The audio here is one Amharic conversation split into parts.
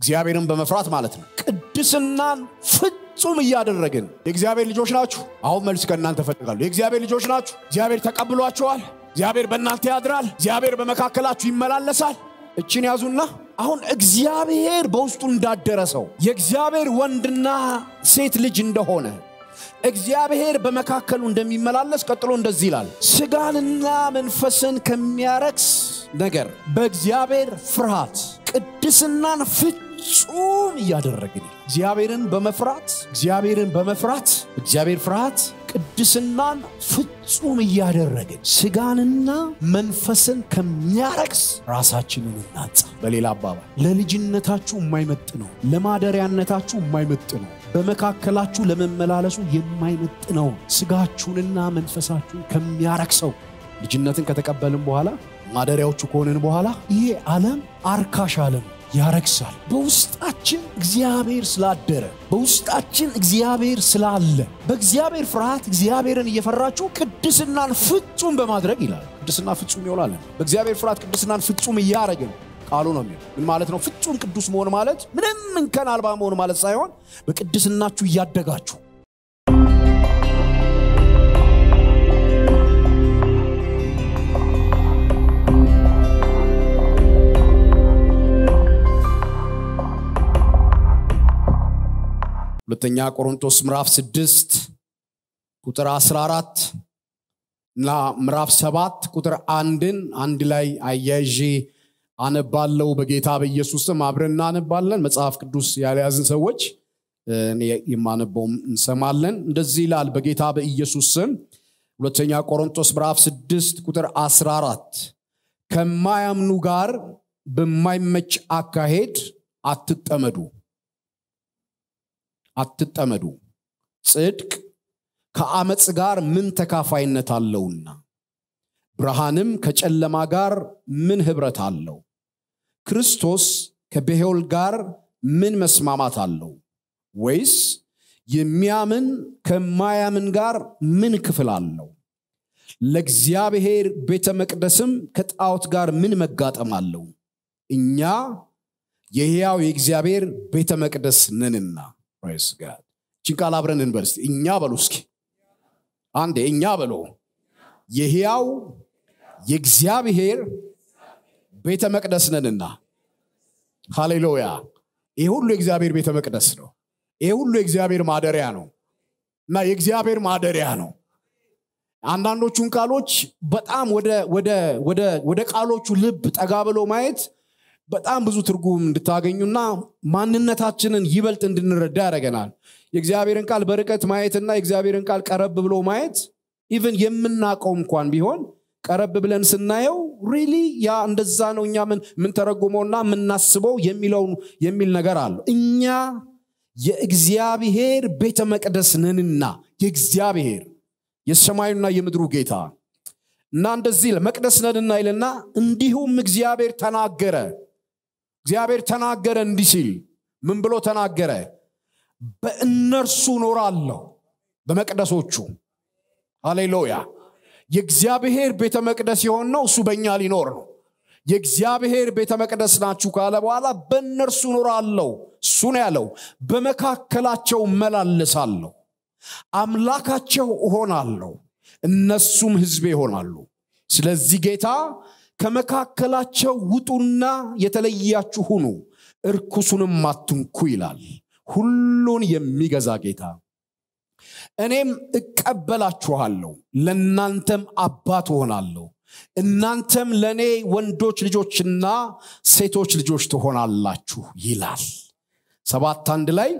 እግዚአብሔርን በመፍራት ማለት ነው ቅድስናን ፍጹም እያደረግን የእግዚአብሔር ልጆች ናችሁ አሁን መልስ ከእናንተ ፈልጋሉ የእግዚአብሔር ልጆች ናችሁ እግዚአብሔር ተቀብሏችኋል እግዚአብሔር በእናንተ ያድራል እግዚአብሔር በመካከላችሁ ይመላለሳል እችን ያዙና አሁን እግዚአብሔር በውስጡ እንዳደረሰው የእግዚአብሔር ወንድና ሴት ልጅ እንደሆነ እግዚአብሔር በመካከሉ እንደሚመላለስ ቀጥሎ እንደዚህ ይላል ስጋንና መንፈስን ከሚያረክስ ነገር በእግዚአብሔር ፍርሃት ቅድስናን ፍት ፍጹም እያደረግን እግዚአብሔርን በመፍራት እግዚአብሔርን በመፍራት እግዚአብሔር ፍርሃት ቅድስናን ፍጹም እያደረግን ስጋንና መንፈስን ከሚያረክስ ራሳችንን እናንጻ። በሌላ አባባል ለልጅነታችሁ የማይመጥ ነው፣ ለማደሪያነታችሁ የማይመጥ ነው፣ በመካከላችሁ ለመመላለሱ የማይመጥ ነው። ስጋችሁንና መንፈሳችሁን ከሚያረክሰው ልጅነትን ከተቀበልን በኋላ ማደሪያዎቹ ከሆንን በኋላ ይሄ ዓለም አርካሽ ዓለም ያረክሳል። በውስጣችን እግዚአብሔር ስላደረ፣ በውስጣችን እግዚአብሔር ስላለ፣ በእግዚአብሔር ፍርሃት እግዚአብሔርን እየፈራችሁ ቅድስናን ፍጹም በማድረግ ይላል። ቅድስና ፍጹም ይውላለን። በእግዚአብሔር ፍርሃት ቅድስናን ፍጹም እያረግን ቃሉ ነው የሚለው። ምን ማለት ነው? ፍጹም ቅዱስ መሆን ማለት ምንም እንከን አልባ መሆን ማለት ሳይሆን በቅድስናችሁ እያደጋችሁ ሁለተኛ ቆሮንቶስ ምዕራፍ ስድስት ቁጥር 14 እና ምዕራፍ ሰባት ቁጥር አንድን አንድ ላይ አያይዤ አነባለው በጌታ በኢየሱስም አብረን እናነባለን መጽሐፍ ቅዱስ ያልያዝን ሰዎች እኔ የማነበውም እንሰማለን እንደዚህ ይላል በጌታ በኢየሱስ ስም ሁለተኛ ቆሮንቶስ ምዕራፍ 6 ቁጥር 14 ከማያምኑ ጋር በማይመች አካሄድ አትጠመዱ አትጠመዱ ጽድቅ ከአመፅ ጋር ምን ተካፋይነት አለውና ብርሃንም ከጨለማ ጋር ምን ህብረት አለው ክርስቶስ ከብሄውል ጋር ምን መስማማት አለው ወይስ የሚያምን ከማያምን ጋር ምን ክፍል አለው ለእግዚአብሔር ቤተ መቅደስም ከጣዖት ጋር ምን መጋጠም አለው እኛ የሕያው የእግዚአብሔር ቤተ መቅደስ ነንና ፕሬስ ጋድ እችን ቃል አብረን እንበል እኛ በሉ እስኪ አንዴ እኛ በሎ የህያው የእግዚአብሔር ቤተ መቅደስ ነንና ሃሌሉያ ይህ ሁሉ የእግዚአብሔር ቤተ መቅደስ ነው ይህ ሁሉ የእግዚአብሔር ማደሪያ ነው እና የእግዚአብሔር ማደሪያ ነው አንዳንዶቹን ቃሎች በጣም ወደ ቃሎቹ ልብ ጠጋ ብሎ ማየት በጣም ብዙ ትርጉም እንድታገኙና ማንነታችንን ይበልጥ እንድንረዳ ያደረገናል የእግዚአብሔርን ቃል በርቀት ማየትና የእግዚአብሔርን ቃል ቀረብ ብሎ ማየት ኢቨን የምናቀው እንኳን ቢሆን ቀረብ ብለን ስናየው ሪሊ ያ እንደዛ ነው እኛ የምንተረጉመውና የምናስበው የሚለው የሚል ነገር አለ። እኛ የእግዚአብሔር ቤተ መቅደስ ነንና የእግዚአብሔር የሰማዩና የምድሩ ጌታ እና እንደዚህ ለመቅደስ ነንና ይልና እንዲሁም እግዚአብሔር ተናገረ እግዚአብሔር ተናገረ እንዲህ ሲል ምን ብሎ ተናገረ በእነርሱ ኖራለሁ በመቅደሶቹ ሃሌሉያ የእግዚአብሔር ቤተ መቅደስ የሆን ነው እሱ በእኛ ሊኖር ነው የእግዚአብሔር ቤተ መቅደስ ናችሁ ካለ በኋላ በእነርሱ ኖራለሁ እሱ ነው ያለው በመካከላቸው መላልሳለሁ አምላካቸው እሆናለሁ እነሱም ህዝቤ ይሆናሉ ስለዚህ ጌታ ከመካከላቸው ውጡና የተለያችሁ ሁኑ እርኩሱንም አትንኩ ይላል ሁሉን የሚገዛ ጌታ እኔም እቀበላችኋለሁ ለእናንተም አባት ሆናለሁ እናንተም ለእኔ ወንዶች ልጆችና ሴቶች ልጆች ትሆናላችሁ ይላል ሰባት አንድ ላይ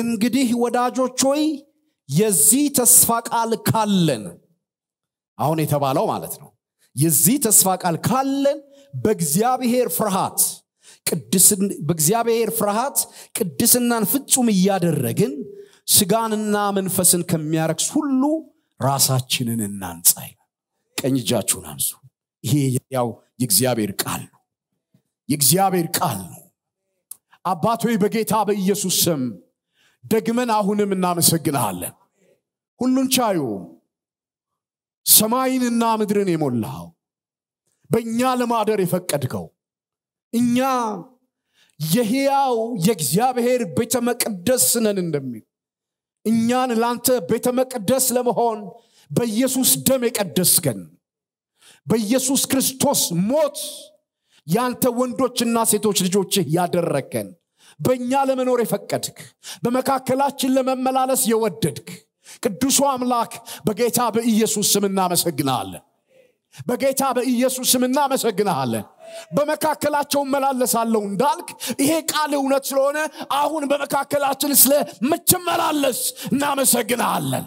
እንግዲህ ወዳጆች ሆይ የዚህ ተስፋ ቃል ካለን አሁን የተባለው ማለት ነው የዚህ ተስፋ ቃል ካለን በእግዚአብሔር ፍርሃት በእግዚአብሔር ፍርሃት ቅድስናን ፍጹም እያደረግን ስጋንና መንፈስን ከሚያረክስ ሁሉ ራሳችንን እናንጻይ ቀኝ እጃችሁን አንሱ ይሄ ያው የእግዚአብሔር ቃል ነው የእግዚአብሔር ቃል ነው አባቶ በጌታ በኢየሱስ ስም ደግመን አሁንም እናመሰግንሃለን ሁሉን ቻዩ ሰማይንና ምድርን የሞላኸው በእኛ ለማደር የፈቀድከው እኛ የህያው የእግዚአብሔር ቤተ መቅደስ ነን እንደሚል እኛን ለአንተ ቤተ መቅደስ ለመሆን በኢየሱስ ደም የቀደስከን በኢየሱስ ክርስቶስ ሞት ያንተ ወንዶችና ሴቶች ልጆችህ ያደረከን በእኛ ለመኖር የፈቀድክ በመካከላችን ለመመላለስ የወደድክ ቅዱሱ አምላክ በጌታ በኢየሱስ ስም እናመሰግናለን በጌታ በኢየሱስ ስም እናመሰግናለን በመካከላቸው እመላለሳለሁ እንዳልክ ይሄ ቃል እውነት ስለሆነ አሁን በመካከላችን ምችመላለስ እናመሰግናለን።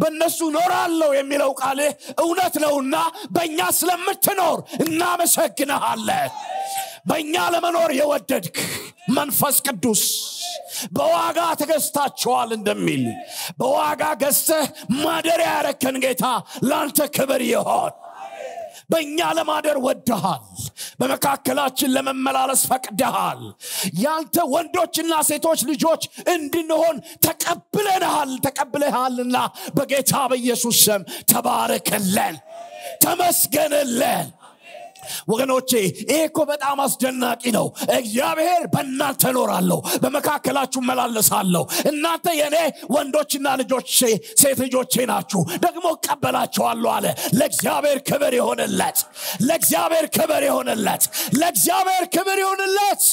በእነሱ ኖራለሁ የሚለው ቃል እውነት ነውና በእኛ ስለምትኖር እናመሰግንሃለን በእኛ ለመኖር የወደድክ መንፈስ ቅዱስ በዋጋ ተገዝታቸዋል እንደሚል በዋጋ ገዝተህ ማደሪያ ያረከን ጌታ ላንተ ክብር ይሆን በእኛ ለማደር ወደሃል በመካከላችን ለመመላለስ ፈቅደሃል ያንተ ወንዶችና ሴቶች ልጆች እንድንሆን ተቀብለናል ተቀብለሃልና በጌታ በኢየሱስ ስም ተባረክልን ተመስገንለን ወገኖቼ ይሄ እኮ በጣም አስደናቂ ነው እግዚአብሔር በእናንተ እኖራለሁ በመካከላችሁ መላለሳለሁ እናንተ የእኔ ወንዶችና ልጆቼ ሴት ልጆቼ ናችሁ ደግሞ እቀበላቸዋለሁ አለ ለእግዚአብሔር ክብር ይሆንለት ለእግዚአብሔር ክብር ይሆንለት ለእግዚአብሔር ክብር ይሆንለት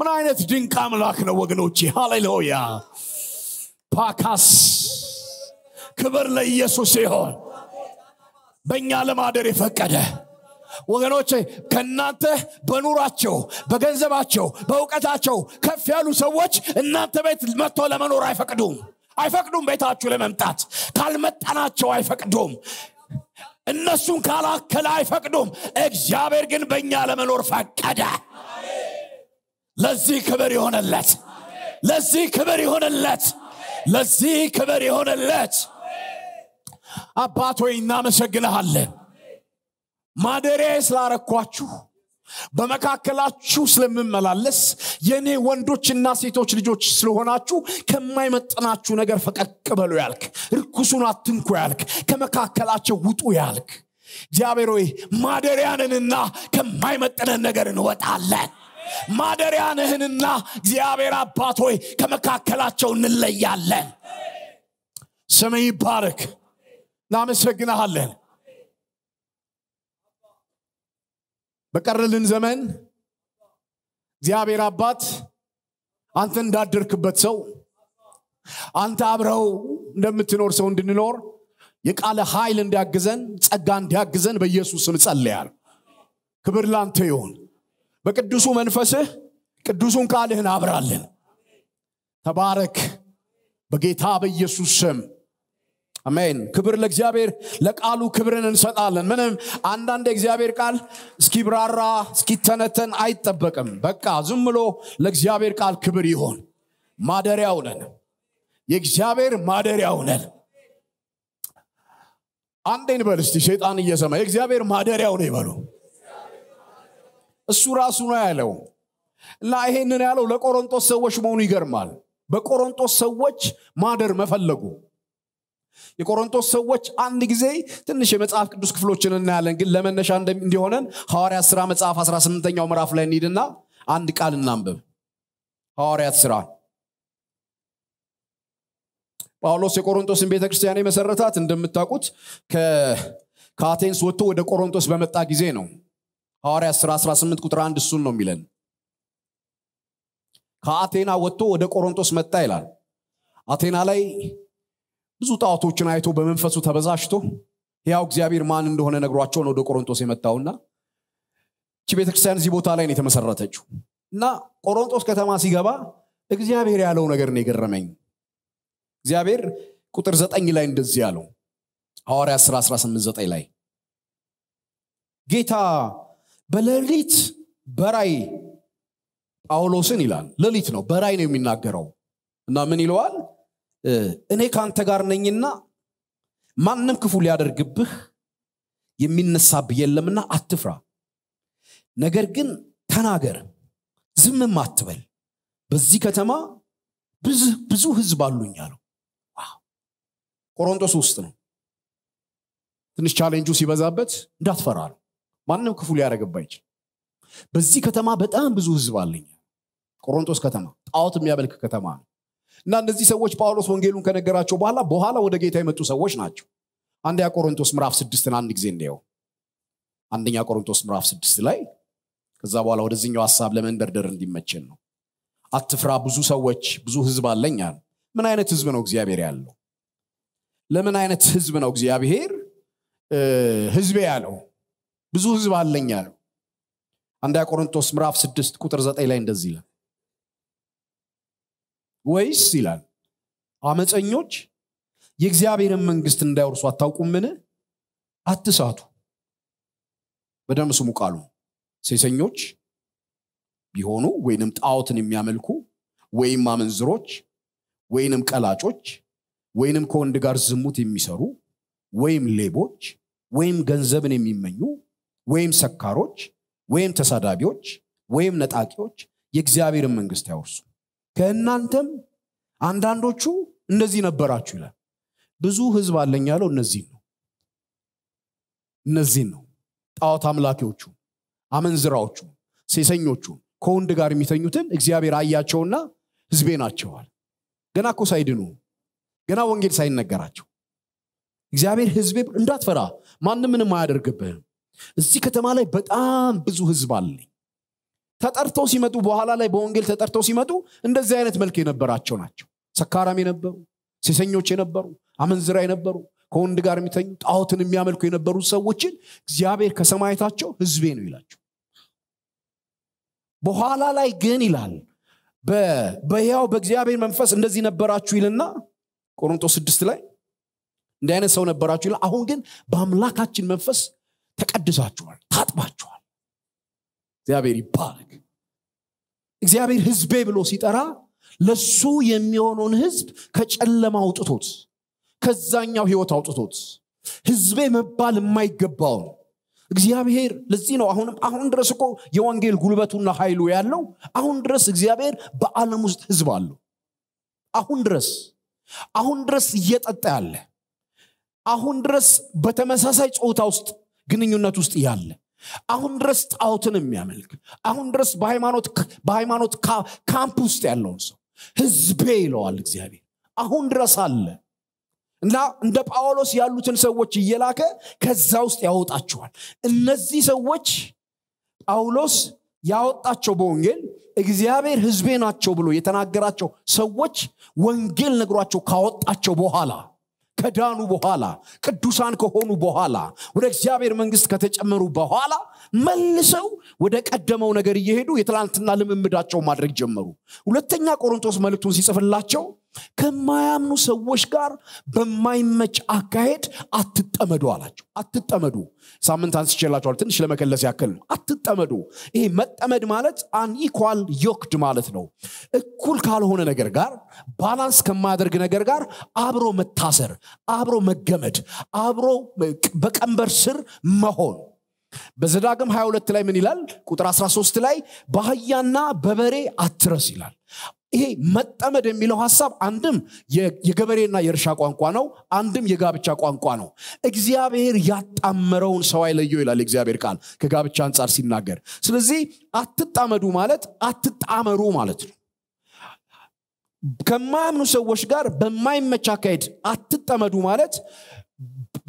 ምን አይነት ድንቅ አምላክ ነው ወገኖቼ ሃሌሉያ ፓካስ ክብር ለኢየሱስ ይሆን በእኛ ለማደር የፈቀደ ወገኖች ከእናንተ በኑሯቸው በገንዘባቸው በእውቀታቸው ከፍ ያሉ ሰዎች እናንተ ቤት መጥቶ ለመኖር አይፈቅዱም አይፈቅዱም ቤታችሁ ለመምጣት ካልመጣናቸው አይፈቅዱም እነሱን ካላከለ አይፈቅዱም እግዚአብሔር ግን በእኛ ለመኖር ፈቀደ ለዚህ ክብር ይሆነለት ለዚህ ክብር ይሆነለት ለዚህ ክብር ይሆነለት አባት ሆይ እናመሰግንሃለን ማደሪያ ስላረኳችሁ በመካከላችሁ ስለምመላለስ የእኔ ወንዶችና ሴቶች ልጆች ስለሆናችሁ ከማይመጥናችሁ ነገር ፈቀቅ በሉ ያልክ ርኩሱን አትንኩ ያልክ ከመካከላቸው ውጡ ያልክ እግዚአብሔር ሆይ ማደሪያንንና ከማይመጥነን ነገር እንወጣለን ማደሪያንህንና እግዚአብሔር አባት ሆይ ከመካከላቸው እንለያለን ስም ይባርክ እናመሰግናሃለን። በቀረልን ዘመን እግዚአብሔር አባት አንተ እንዳደርክበት ሰው አንተ አብረው እንደምትኖር ሰው እንድንኖር የቃለ ኃይል እንዲያግዘን ጸጋ እንዲያግዘን በኢየሱስ ስም ጸልያል። ክብር ላንተ ይሁን። በቅዱሱ መንፈስህ ቅዱሱን ቃልህን አብራለን። ተባረክ በጌታ በኢየሱስ ስም። አሜን ክብር ለእግዚአብሔር ለቃሉ ክብርን እንሰጣለን ምንም አንዳንድ የእግዚአብሔር ቃል እስኪብራራ እስኪተነተን አይጠበቅም በቃ ዝም ብሎ ለእግዚአብሔር ቃል ክብር ይሆን ማደሪያው ነን የእግዚአብሔር ማደሪያው ነን አንዴን በል እስቲ ሸይጣን እየሰማ የእግዚአብሔር ማደሪያው ነው ይበሉ እሱ ራሱ ነው ያለው እና ይሄንን ያለው ለቆሮንጦስ ሰዎች መሆኑ ይገርማል በቆሮንጦስ ሰዎች ማደር መፈለጉ የቆሮንቶስ ሰዎች አንድ ጊዜ ትንሽ የመጽሐፍ ቅዱስ ክፍሎችን እናያለን ግን ለመነሻ እንዲሆነን ሐዋርያት ሥራ መጽሐፍ 18ኛው ምዕራፍ ላይ እንሂድና አንድ ቃል እናንብብ ሐዋርያት ሥራ ጳውሎስ የቆሮንቶስን ቤተ ክርስቲያን የመሰረታት እንደምታውቁት ከአቴንስ ወጥቶ ወደ ቆሮንቶስ በመጣ ጊዜ ነው ሐዋርያት ሥራ 18 ቁጥር 1 እሱን ነው የሚለን ከአቴና ወጥቶ ወደ ቆሮንቶስ መጣ ይላል አቴና ላይ ብዙ ጣዖቶችን አይቶ በመንፈሱ ተበዛሽቶ ያው እግዚአብሔር ማን እንደሆነ ነግሯቸው ነው ወደ ቆሮንቶስ የመጣውና ይቺ ቤተክርስቲያን እዚህ ቦታ ላይ ነው የተመሰረተችው እና ቆሮንጦስ ከተማ ሲገባ እግዚአብሔር ያለው ነገር ነው የገረመኝ እግዚአብሔር ቁጥር ዘጠኝ ላይ እንደዚህ ያለው ሐዋርያ 1 ላይ ጌታ በሌሊት በራይ ጳውሎስን ይላል ሌሊት ነው በራይ ነው የሚናገረው እና ምን ይለዋል እኔ ከአንተ ጋር ነኝና ማንም ክፉ ሊያደርግብህ የሚነሳብህ የለምና አትፍራ ነገር ግን ተናገር ዝምም አትበል በዚህ ከተማ ብዙ ህዝብ አሉኝ አለው ቆሮንቶስ ውስጥ ነው ትንሽ ቻሌንጁ ሲበዛበት እንዳትፈራ ነው ማንም ክፉ ሊያደረግብ አይችል በዚህ ከተማ በጣም ብዙ ህዝብ አለኝ ቆሮንቶስ ከተማ ጣዖት የሚያመልክ ከተማ ነው እና እነዚህ ሰዎች ጳውሎስ ወንጌሉን ከነገራቸው በኋላ በኋላ ወደ ጌታ የመጡ ሰዎች ናቸው አንደኛ ቆሮንቶስ ምዕራፍ ስድስትን አንድ ጊዜ እንየው አንደኛ ቆሮንቶስ ምዕራፍ ስድስት ላይ ከዛ በኋላ ወደዚኛው ሀሳብ ለመንደርደር እንዲመችን ነው አትፍራ ብዙ ሰዎች ብዙ ህዝብ አለኝ አለ ምን አይነት ህዝብ ነው እግዚአብሔር ያለው ለምን አይነት ህዝብ ነው እግዚአብሔር ህዝቤ ያለው ብዙ ህዝብ አለኝ ያለው አንደኛ ቆሮንቶስ ምራፍ ስድስት ቁጥር ዘጠኝ ላይ እንደዚህ ይላል ወይስ ይላል አመፀኞች የእግዚአብሔርን መንግስት እንዳይወርሱ አታውቁምን አትሳቱ በደም ስሙ ቃሉ ሴሰኞች ቢሆኑ ወይንም ጣዖትን የሚያመልኩ ወይም አመንዝሮች ወይንም ቀላጮች ወይንም ከወንድ ጋር ዝሙት የሚሰሩ ወይም ሌቦች ወይም ገንዘብን የሚመኙ ወይም ሰካሮች ወይም ተሳዳቢዎች ወይም ነጣቂዎች የእግዚአብሔርን መንግስት አይወርሱም ከእናንተም አንዳንዶቹ እንደዚህ ነበራችሁ ይላል ብዙ ህዝብ አለኝ ያለው እነዚህ ነው እነዚህን ነው ጣዖት አምላኪዎቹ አመንዝራዎቹ ሴሰኞቹ ከወንድ ጋር የሚተኙትን እግዚአብሔር አያቸውና ህዝቤ ናቸዋል ገና እኮ ሳይድኑ ገና ወንጌል ሳይነገራቸው እግዚአብሔር ህዝቤ እንዳትፈራ ማንም ምንም አያደርግብህም እዚህ ከተማ ላይ በጣም ብዙ ህዝብ አለኝ ተጠርተው ሲመጡ በኋላ ላይ በወንጌል ተጠርተው ሲመጡ እንደዚህ አይነት መልክ የነበራቸው ናቸው ሰካራም የነበሩ ሴሰኞች የነበሩ አመንዝራ የነበሩ ከወንድ ጋር የሚተኙ ጣዖትን የሚያመልኩ የነበሩ ሰዎችን እግዚአብሔር ከሰማየታቸው ህዝቤ ነው ይላቸው በኋላ ላይ ግን ይላል በህያው በእግዚአብሔር መንፈስ እንደዚህ ነበራችሁ ይልና ቆሮንቶስ ስድስት ላይ እንዲህ አይነት ሰው ነበራችሁ ይላል አሁን ግን በአምላካችን መንፈስ ተቀድሳችኋል ታጥባችኋል እግዚአብሔር ይባረክ እግዚአብሔር ህዝቤ ብሎ ሲጠራ ለሱ የሚሆነውን ህዝብ ከጨለማ አውጥቶት ከዛኛው ህይወት አውጥቶት ህዝቤ መባል የማይገባውን እግዚአብሔር ለዚህ ነው አሁንም አሁን ድረስ እኮ የወንጌል ጉልበቱና ኃይሉ ያለው አሁን ድረስ እግዚአብሔር በዓለም ውስጥ ህዝብ አለው አሁን ድረስ አሁን ድረስ እየጠጣ ያለ አሁን ድረስ በተመሳሳይ ጾታ ውስጥ ግንኙነት ውስጥ ያለ አሁን ድረስ ጣዖትን የሚያመልክ አሁን ድረስ በሃይማኖት ካምፕ ውስጥ ያለውን ሰው ህዝቤ ይለዋል እግዚአብሔር አሁን ድረስ አለ እና እንደ ጳውሎስ ያሉትን ሰዎች እየላከ ከዛ ውስጥ ያወጣቸዋል። እነዚህ ሰዎች ጳውሎስ ያወጣቸው በወንጌል እግዚአብሔር ህዝቤ ናቸው ብሎ የተናገራቸው ሰዎች ወንጌል ነግሯቸው ካወጣቸው በኋላ ከዳኑ በኋላ ቅዱሳን ከሆኑ በኋላ ወደ እግዚአብሔር መንግስት ከተጨመሩ በኋላ መልሰው ወደ ቀደመው ነገር እየሄዱ የትላንትና ልምምዳቸው ማድረግ ጀመሩ ሁለተኛ ቆሮንቶስ መልእክቱን ሲጽፍላቸው ከማያምኑ ሰዎች ጋር በማይመች አካሄድ አትጠመዱ አላቸው አትጠመዱ ሳምንት አንስቼላቸዋል ትንሽ ለመከለስ ያክል ነው አትጠመዱ ይሄ መጠመድ ማለት አንኢኳል ዮክድ ማለት ነው እኩል ካልሆነ ነገር ጋር ባላንስ ከማያደርግ ነገር ጋር አብሮ መታሰር አብሮ መገመድ አብሮ በቀንበር ስር መሆን በዘዳግም 22 ላይ ምን ይላል ቁጥር 13 ላይ በአህያና በበሬ አትረስ ይላል ይሄ መጠመድ የሚለው ሀሳብ አንድም የገበሬና የእርሻ ቋንቋ ነው፣ አንድም የጋብቻ ቋንቋ ነው። እግዚአብሔር ያጣመረውን ሰው አይለየው ይላል እግዚአብሔር ቃል ከጋብቻ አንጻር ሲናገር። ስለዚህ አትጣመዱ ማለት አትጣመሩ ማለት ነው። ከማያምኑ ሰዎች ጋር በማይመች አካሄድ አትጠመዱ ማለት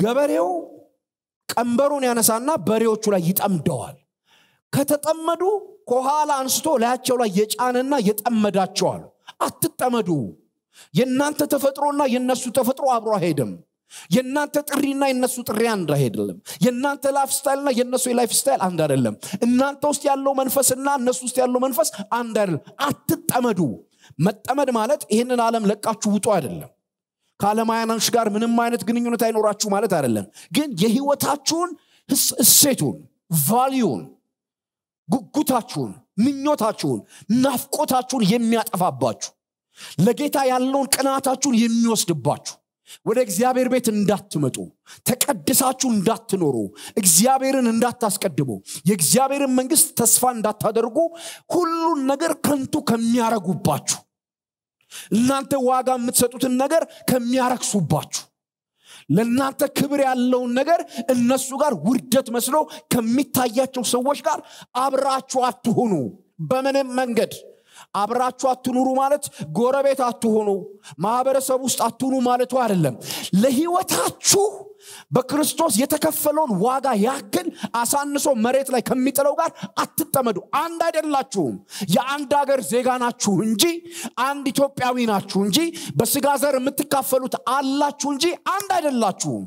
ገበሬው ቀንበሩን ያነሳና በሬዎቹ ላይ ይጠምደዋል። ከተጠመዱ ከኋላ አንስቶ ላያቸው ላይ የጫነና የጠመዳቸዋል አትጠመዱ የእናንተ ተፈጥሮና የእነሱ ተፈጥሮ አብሮ አሄድም የእናንተ ጥሪና የእነሱ ጥሪ አንድ አይደለም የእናንተ ላይፍ ስታይልና የእነሱ የላይፍ ስታይል አንድ አይደለም እናንተ ውስጥ ያለው መንፈስና እነሱ ውስጥ ያለው መንፈስ አንድ አይደለም አትጠመዱ መጠመድ ማለት ይህንን ዓለም ለቃችሁ ውጡ አይደለም ከዓለማውያኖች ጋር ምንም አይነት ግንኙነት አይኖራችሁ ማለት አይደለም ግን የህይወታችሁን እሴቱን ቫሊዩን ጉጉታችሁን ምኞታችሁን ናፍቆታችሁን የሚያጠፋባችሁ ለጌታ ያለውን ቅናታችሁን የሚወስድባችሁ ወደ እግዚአብሔር ቤት እንዳትመጡ ተቀድሳችሁ እንዳትኖሩ እግዚአብሔርን እንዳታስቀድሙ የእግዚአብሔርን መንግስት ተስፋ እንዳታደርጉ ሁሉን ነገር ከንቱ ከሚያረጉባችሁ እናንተ ዋጋ የምትሰጡትን ነገር ከሚያረክሱባችሁ ለእናንተ ክብር ያለውን ነገር እነሱ ጋር ውርደት መስሎ ከሚታያቸው ሰዎች ጋር አብራችሁ አትሆኑ በምንም መንገድ አብራችሁ አትኑሩ ማለት ጎረቤት አትሆኑ ማህበረሰብ ውስጥ አትኑ ማለቱ አይደለም ለህይወታችሁ በክርስቶስ የተከፈለውን ዋጋ ያክል አሳንሶ መሬት ላይ ከሚጥለው ጋር አትጠመዱ አንድ አይደላችሁም የአንድ ሀገር ዜጋ ናችሁ እንጂ አንድ ኢትዮጵያዊ ናችሁ እንጂ በስጋ ዘር የምትካፈሉት አላችሁ እንጂ አንድ አይደላችሁም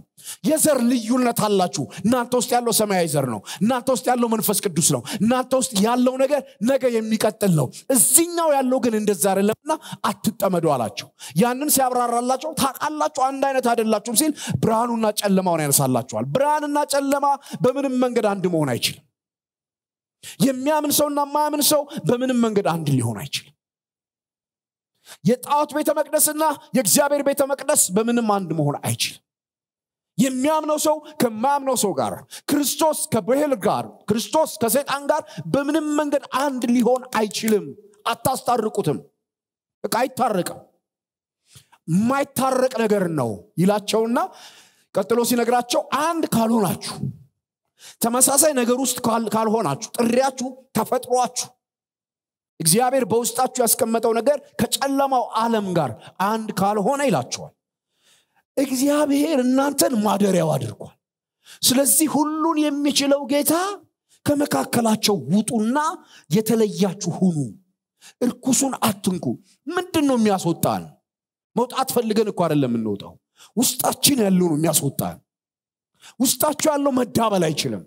የዘር ልዩነት አላችሁ እናንተ ውስጥ ያለው ሰማያዊ ዘር ነው እናንተ ውስጥ ያለው መንፈስ ቅዱስ ነው እናንተ ውስጥ ያለው ነገር ነገ የሚቀጥል ነው እዚኛው ያለው ግን እንደዛ አይደለምና አትጠመዱ አላቸው ያንን ሲያብራራላቸው ታቃላችሁ አንድ አይነት አይደላችሁም ሲል ብርሃኑና ጨለማውን ያነሳላችኋል ብርሃንና ጨለማ በምንም መንገድ አንድ መሆን አይችልም የሚያምን ሰውና የማያምን ሰው በምንም መንገድ አንድ ሊሆን አይችልም የጣዖት ቤተ መቅደስና የእግዚአብሔር ቤተ መቅደስ በምንም አንድ መሆን አይችልም የሚያምነው ሰው ከማያምነው ሰው ጋር ክርስቶስ ከብሄል ጋር ክርስቶስ ከሰይጣን ጋር በምንም መንገድ አንድ ሊሆን አይችልም አታስታርቁትም እቃ አይታረቅም የማይታረቅ ነገር ነው ይላቸውና ቀጥሎ ሲነግራቸው አንድ ካልሆናችሁ ተመሳሳይ ነገር ውስጥ ካልሆናችሁ ጥሪያችሁ ተፈጥሯችሁ እግዚአብሔር በውስጣችሁ ያስቀመጠው ነገር ከጨለማው ዓለም ጋር አንድ ካልሆነ ይላቸዋል እግዚአብሔር እናንተን ማደሪያው አድርጓል ስለዚህ ሁሉን የሚችለው ጌታ ከመካከላቸው ውጡና የተለያችሁ ሁኑ እርኩሱን አትንኩ ምንድን ነው የሚያስወጣን መውጣት ፈልገን እኮ አደለም የምንወጣው ውስጣችን ያለው ነው የሚያስወጣ ውስጣችሁ ያለው መዳበል አይችልም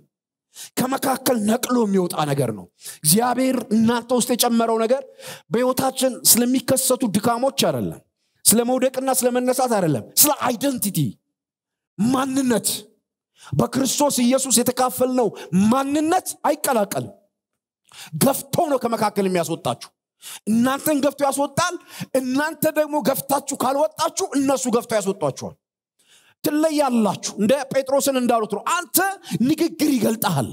ከመካከል ነቅሎ የሚወጣ ነገር ነው እግዚአብሔር እናንተ ውስጥ የጨመረው ነገር በህይወታችን ስለሚከሰቱ ድካሞች አይደለም ስለ መውደቅና ስለመነሳት አይደለም ስለ አይደንቲቲ ማንነት በክርስቶስ ኢየሱስ የተካፈልነው ማንነት አይቀላቀልም ገፍቶ ነው ከመካከል የሚያስወጣችሁ እናንተን ገፍቶ ያስወጣል እናንተ ደግሞ ገፍታችሁ ካልወጣችሁ እነሱ ገፍቶ ያስወጧችኋል ትለያላችሁ እንደ ጴጥሮስን እንዳሉት ነው አንተ ንግግር ይገልጣሃል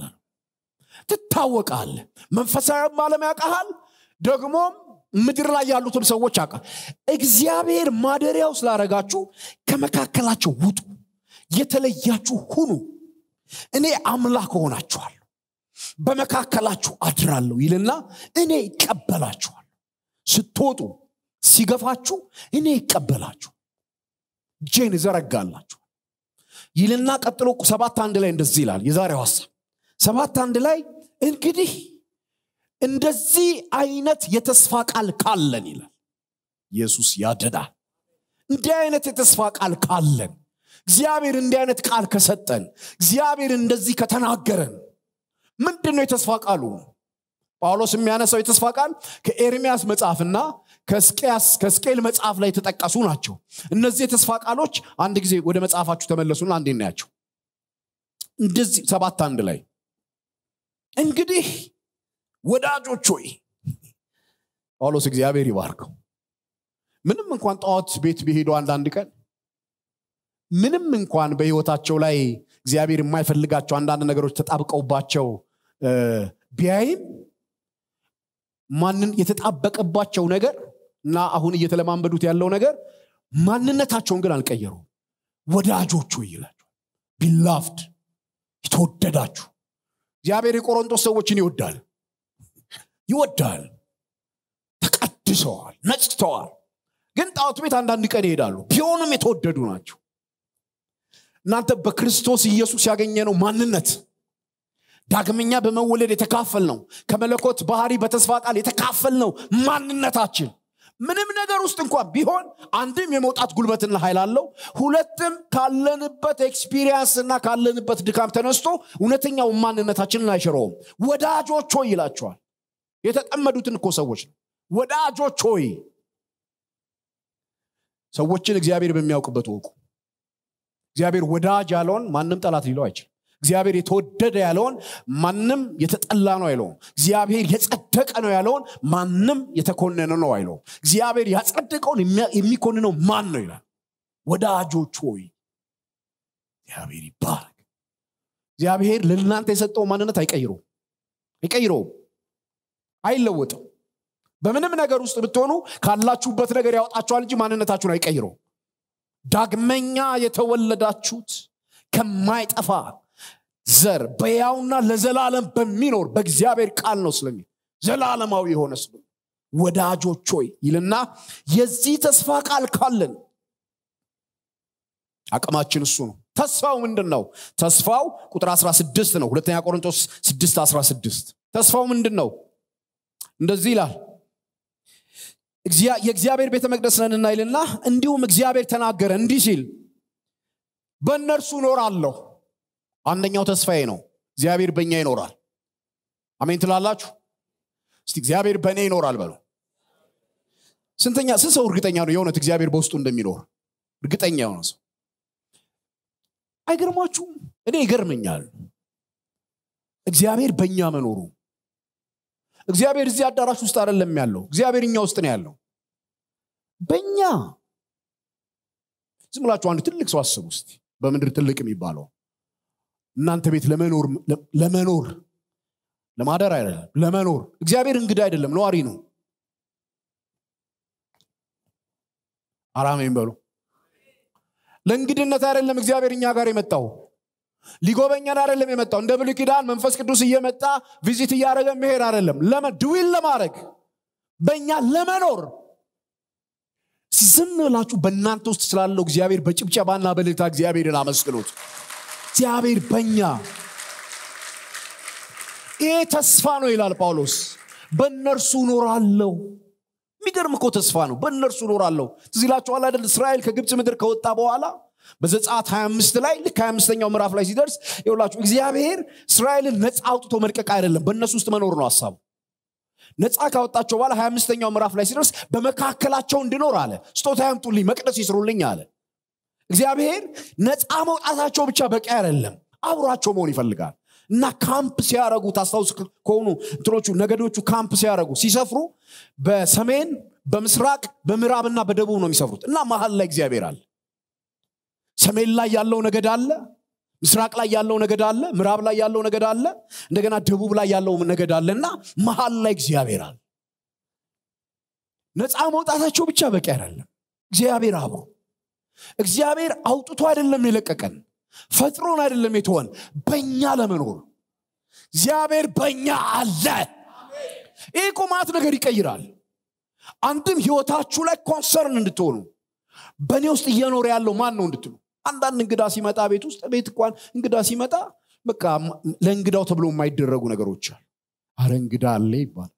ትታወቃል መንፈሳዊ ዓለም ያውቃሃል ደግሞም ምድር ላይ ያሉትም ሰዎች አቃ እግዚአብሔር ማደሪያው ስላረጋችሁ ከመካከላቸው ውጡ የተለያችሁ ሁኑ እኔ አምላክ ሆናችኋል በመካከላችሁ አድራለሁ ይልና እኔ ይቀበላችኋል ስትወጡ ሲገፋችሁ እኔ ይቀበላችሁ እጄን እዘረጋላችሁ ይልና ቀጥሎ ሰባት አንድ ላይ እንደዚህ ይላል የዛሬው ሀሳብ ሰባት አንድ ላይ እንግዲህ እንደዚህ አይነት የተስፋ ቃል ካለን ይላል ኢየሱስ ያደዳ እንዲህ አይነት የተስፋ ቃል ካለን እግዚአብሔር እንዲህ አይነት ቃል ከሰጠን እግዚአብሔር እንደዚህ ከተናገረን ምንድን ነው የተስፋ ቃሉ ጳውሎስ የሚያነሳው የተስፋ ቃል ከኤርሚያስ መጽሐፍና ከስቄል መጽሐፍ ላይ የተጠቀሱ ናቸው እነዚህ የተስፋ ቃሎች አንድ ጊዜ ወደ መጽሐፋችሁ ተመለሱና አንድ ናያቸው እንደዚህ ሰባት አንድ ላይ እንግዲህ ወዳጆች ሆይ ጳውሎስ እግዚአብሔር ይባርከው ምንም እንኳን ጠዋት ቤት ቢሄዱ አንዳንድ ቀን ምንም እንኳን በህይወታቸው ላይ እግዚአብሔር የማይፈልጋቸው አንዳንድ ነገሮች ተጣብቀውባቸው ቢያይም ማንን የተጣበቀባቸው ነገር እና አሁን እየተለማመዱት ያለው ነገር ማንነታቸውን ግን አልቀየሩም ወዳጆቹ ይላቸው ቢላፍድ የተወደዳችሁ እግዚአብሔር የቆሮንጦስ ሰዎችን ይወዳል ይወዳል ተቀድሰዋል ነጽተዋል ግን ጣዖት ቤት አንዳንድ ቀን ይሄዳሉ ቢሆንም የተወደዱ ናቸው እናንተ በክርስቶስ ኢየሱስ ያገኘ ነው ማንነት ዳግመኛ በመወለድ የተካፈል ነው ከመለኮት ባህሪ በተስፋ ቃል የተካፈል ነው ማንነታችን ምንም ነገር ውስጥ እንኳን ቢሆን አንድም የመውጣት ጉልበትና ኃይል አለው ሁለትም ካለንበት ኤክስፒሪየንስ እና ካለንበት ድካም ተነስቶ እውነተኛውን ማንነታችንን አይሽረውም ወዳጆች ሆይ ይላቸዋል የተጠመዱትን እኮ ሰዎች ነው ወዳጆች ሆይ ሰዎችን እግዚአብሔር በሚያውቅበት ወቁ እግዚአብሔር ወዳጅ ያለውን ማንም ጠላት ሊለው አይችልም እግዚአብሔር የተወደደ ያለውን ማንም የተጠላ ነው አይለውም እግዚአብሔር የጸደቀ ነው ያለውን ማንም የተኮነነ ነው አይለውም እግዚአብሔር ያጸደቀውን የሚኮንነው ማን ነው ይላል ወዳጆች ሆይ እግዚአብሔር ይባል እግዚአብሔር ለእናንተ የሰጠው ማንነት አይቀይሩ አይቀይረውም አይለወጥም በምንም ነገር ውስጥ ብትሆኑ ካላችሁበት ነገር ያወጣችኋል እንጂ ማንነታችሁን አይቀይረው? ዳግመኛ የተወለዳችሁት ከማይጠፋ ዘር በያውና ለዘላለም በሚኖር በእግዚአብሔር ቃል ነው ስለሚል ዘላለማዊ የሆነ ስለ ወዳጆች ሆይ ይልና የዚህ ተስፋ ቃል ካለን አቅማችን እሱ ነው ተስፋው ምንድን ነው ተስፋው ቁጥር 16 ነው ሁለተኛ ቆሮንቶስ 6 16 ተስፋው ምንድን ነው እንደዚህ ይላል የእግዚአብሔር ቤተ መቅደስ ነንና እንዲሁም እግዚአብሔር ተናገረ እንዲህ ሲል በእነርሱ ኖራለሁ አንደኛው ተስፋዬ ነው እግዚአብሔር በእኛ ይኖራል አሜን ትላላችሁ እስቲ እግዚአብሔር በእኔ ይኖራል በሉ ስንተኛ ስ ሰው እርግጠኛ ነው የእውነት እግዚአብሔር በውስጡ እንደሚኖር እርግጠኛ የሆነ ሰው አይገርማችሁም እኔ ይገርመኛል እግዚአብሔር በእኛ መኖሩ እግዚአብሔር እዚህ አዳራሽ ውስጥ አይደለም ያለው እግዚአብሔር እኛ ውስጥ ነው ያለው በእኛ ዝም ብላችሁ አንድ ትልቅ ሰው አስቡ ውስጥ በምድር ትልቅ የሚባለው እናንተ ቤት ለመኖር ለመኖር ለማደር አይደለም ለመኖር እግዚአብሔር እንግዳ አይደለም ነዋሪ ነው አራሜን በሉ ለእንግድነት አይደለም እግዚአብሔር እኛ ጋር የመጣው ሊጎበኛን አይደለም የመጣው እንደ ብሉ ኪዳን መንፈስ ቅዱስ እየመጣ ቪዚት እያደረገ መሄድ አይደለም ድዊል ለማድረግ በእኛ ለመኖር ዝም ብላችሁ በእናንተ ውስጥ ስላለው እግዚአብሔር በጭብጨባና በልታ እግዚአብሔርን አመስግኑት እግዚአብሔር በእኛ ይሄ ተስፋ ነው ይላል ጳውሎስ በእነርሱ ኖራለው የሚገርም እኮ ተስፋ ነው በእነርሱ ኖራለው ትዝ አይደል እስራኤል ከግብፅ ምድር ከወጣ በኋላ በዘጻት 25 ላይ ልክ 25ኛው ምዕራፍ ላይ ሲደርስ ይውላችሁ እግዚአብሔር እስራኤልን ነፃ አውጥቶ መልቀቅ አይደለም በእነሱ ውስጥ መኖር ነው ሀሳቡ ነፃ ካወጣቸው በኋላ 25ኛው ምዕራፍ ላይ ሲደርስ በመካከላቸው እንድኖር አለ ስጦታ ያምጡልኝ መቅደስ ይስሩልኝ አለ እግዚአብሔር ነፃ መውጣታቸው ብቻ በቂ አይደለም አብሯቸው መሆን ይፈልጋል እና ካምፕ ሲያረጉ ታስታውስ ከሆኑ እንትኖቹ ነገዶቹ ካምፕ ሲያረጉ ሲሰፍሩ በሰሜን በምስራቅ በምዕራብና በደቡብ ነው የሚሰፍሩት እና መሀል ላይ እግዚአብሔር አለ ሰሜን ላይ ያለው ነገድ አለ ምስራቅ ላይ ያለው ነገድ አለ ምዕራብ ላይ ያለው ነገድ አለ እንደገና ደቡብ ላይ ያለው ነገድ አለ እና መሀል ላይ እግዚአብሔር አለ ነፃ መውጣታቸው ብቻ በቂ አይደለም እግዚአብሔር አብሮ እግዚአብሔር አውጥቶ አይደለም የለቀቀን ፈጥሮን አይደለም የተወን በእኛ ለመኖር እግዚአብሔር በእኛ አለ ይህ ቁማት ነገር ይቀይራል አንድም ህይወታችሁ ላይ ኮንሰርን እንድትሆኑ በእኔ ውስጥ እየኖረ ያለው ማን ነው እንድትሉ አንዳንድ እንግዳ ሲመጣ ቤት ውስጥ ቤት እንኳን እንግዳ ሲመጣ በቃ ለእንግዳው ተብሎ የማይደረጉ ነገሮች አሉ። አረ እንግዳ አለ ይባላል።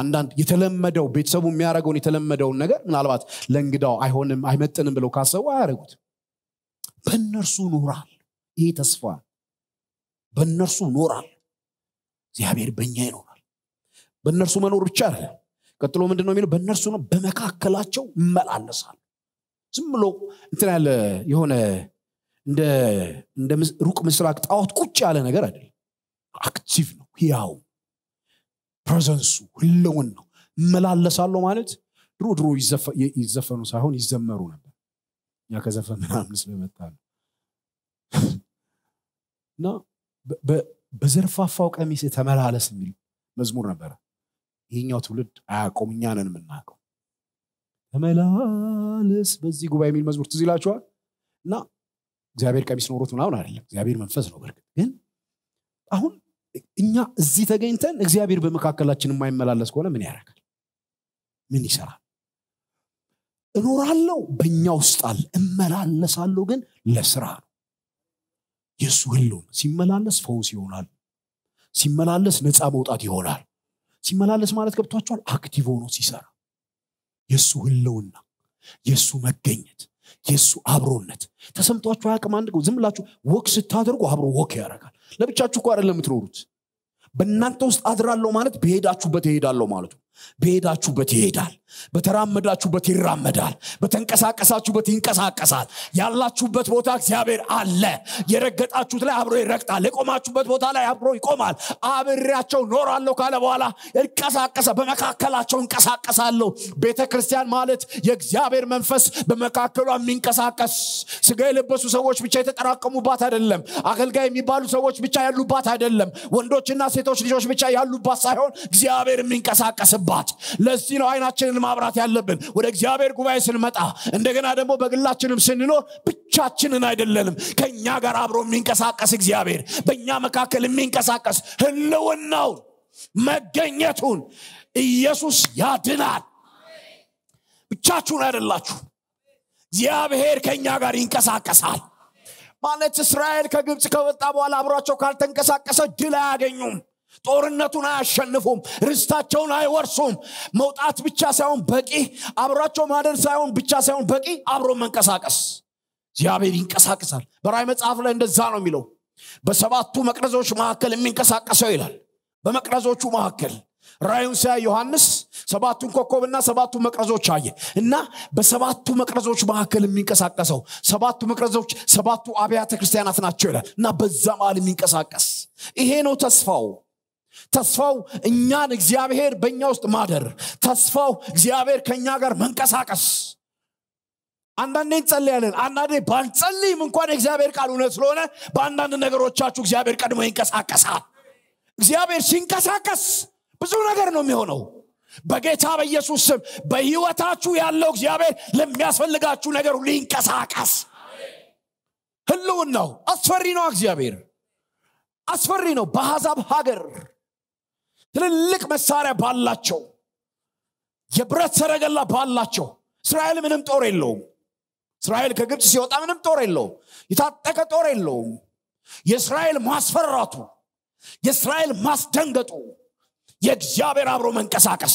አንዳንድ የተለመደው ቤተሰቡ የሚያደርገውን የተለመደውን ነገር ምናልባት ለእንግዳው አይሆንም አይመጥንም ብለው ካሰቡ አያደረጉት በእነርሱ ኖራል። ይሄ ተስፋ በእነርሱ ኖራል። እግዚአብሔር በእኛ ይኖራል። በእነርሱ መኖር ብቻ አይደለም። ቀጥሎ ምንድነው ነው የሚለው? በእነርሱ ነው በመካከላቸው እመላለሳል ዝም ብሎ እንትን ያለ የሆነ እንደ ሩቅ ምስራቅ ጣዖት ቁጭ ያለ ነገር አይደለም አክቲቭ ነው ያው ፕሬዘንሱ ህለውን ነው መላለሳለሁ ማለት ድሮ ድሮ ይዘፈኑ ሳይሆን ይዘመሩ ነበር እኛ ከዘፈን ምናምን ስለመጣ ነው እና በዘርፋፋው ቀሚስ የተመላለስ የሚል መዝሙር ነበረ ይህኛው ትውልድ አያቆም እኛንን የምናቀው ተመላለስ በዚህ ጉባኤ የሚል መዝሙር ትዝ ይላችኋል እና እግዚአብሔር ቀሚስ ኖሮት ምናምን አይደለም እግዚአብሔር መንፈስ ነው በርግ ግን አሁን እኛ እዚህ ተገኝተን እግዚአብሔር በመካከላችን የማይመላለስ ከሆነ ምን ያደርጋል ምን ይሰራል እኖራለው በእኛ ውስጥ አለ እመላለሳለሁ ግን ለስራ ነው የእሱ ህልውና ሲመላለስ ፈውስ ይሆናል ሲመላለስ ነፃ መውጣት ይሆናል ሲመላለስ ማለት ገብቷቸዋል አክቲቭ ሆኖ ሲሰራ የእሱ ህልውና የእሱ መገኘት የእሱ አብሮነት ተሰምቷችሁ አያቅም አንድ ዝም ብላችሁ ወክ ስታደርጉ አብሮ ወክ ያደርጋል ለብቻችሁ እኳ አይደለም የምትኖሩት በእናንተ ውስጥ አድራለሁ ማለት በሄዳችሁበት ይሄዳለሁ ማለት በሄዳችሁበት ይሄዳል በተራመዳችሁበት ይራመዳል በተንቀሳቀሳችሁበት ይንቀሳቀሳል ያላችሁበት ቦታ እግዚአብሔር አለ የረገጣችሁት ላይ አብሮ ይረግጣል የቆማችሁበት ቦታ ላይ አብሮ ይቆማል አብሬያቸው ኖራለሁ ካለ በኋላ እንቀሳቀሰ በመካከላቸው እንቀሳቀሳለሁ ቤተ ክርስቲያን ማለት የእግዚአብሔር መንፈስ በመካከሏ የሚንቀሳቀስ ስጋ የለበሱ ሰዎች ብቻ የተጠራቀሙባት አይደለም አገልጋይ የሚባሉ ሰዎች ብቻ ያሉባት አይደለም ወንዶችና ሴቶች ልጆች ብቻ ያሉባት ሳይሆን እግዚአብሔር የሚንቀሳቀስ ያለባት ለዚህ ነው አይናችንን ማብራት ያለብን ወደ እግዚአብሔር ጉባኤ ስንመጣ እንደገና ደግሞ በግላችንም ስንኖር ብቻችንን አይደለንም ከእኛ ጋር አብሮ የሚንቀሳቀስ እግዚአብሔር በእኛ መካከል የሚንቀሳቀስ ህልውናውን መገኘቱን ኢየሱስ ያድናል ብቻችሁን አይደላችሁ እግዚአብሔር ከእኛ ጋር ይንቀሳቀሳል ማለት እስራኤል ከግብፅ ከወጣ በኋላ አብሯቸው ካልተንቀሳቀሰ ድል አያገኙም ጦርነቱን አያሸንፉም ርስታቸውን አይወርሱም መውጣት ብቻ ሳይሆን በቂ አብሯቸው ማደር ሳይሆን ብቻ ሳይሆን በቂ አብሮ መንቀሳቀስ እግዚአብሔር ይንቀሳቀሳል በራይ መጽሐፍ ላይ እንደዛ ነው የሚለው በሰባቱ መቅረዞች መካከል የሚንቀሳቀሰው ይላል በመቅረዞቹ መካከል ራዩን ሲያ ዮሐንስ ሰባቱን እና ሰባቱ መቅረዞች አየ እና በሰባቱ መቅረዞች መካከል የሚንቀሳቀሰው ሰባቱ መቅረዞች ሰባቱ አብያተ ክርስቲያናት ናቸው ይላል እና በዛ መል የሚንቀሳቀስ ይሄ ነው ተስፋው ተስፋው እኛን እግዚአብሔር በእኛ ውስጥ ማደር፣ ተስፋው እግዚአብሔር ከእኛ ጋር መንቀሳቀስ። አንዳንዴ እንጸልያለን፣ አንዳንዴ ባንጸልይም እንኳን የእግዚአብሔር ቃል እውነት ስለሆነ በአንዳንድ ነገሮቻችሁ እግዚአብሔር ቀድሞ ይንቀሳቀሳል። እግዚአብሔር ሲንቀሳቀስ ብዙ ነገር ነው የሚሆነው። በጌታ በኢየሱስ ስም በህይወታችሁ ያለው እግዚአብሔር ለሚያስፈልጋችሁ ነገር ሁሉ ይንቀሳቀስ። ህልውን ነው። አስፈሪ ነው። እግዚአብሔር አስፈሪ ነው። በአሕዛብ ሀገር ትልልቅ መሳሪያ ባላቸው የብረት ሰረገላ ባላቸው እስራኤል ምንም ጦር የለውም እስራኤል ከግብፅ ሲወጣ ምንም ጦር የለውም የታጠቀ ጦር የለውም የእስራኤል ማስፈራቱ የእስራኤል ማስደንገጡ የእግዚአብሔር አብሮ መንቀሳቀስ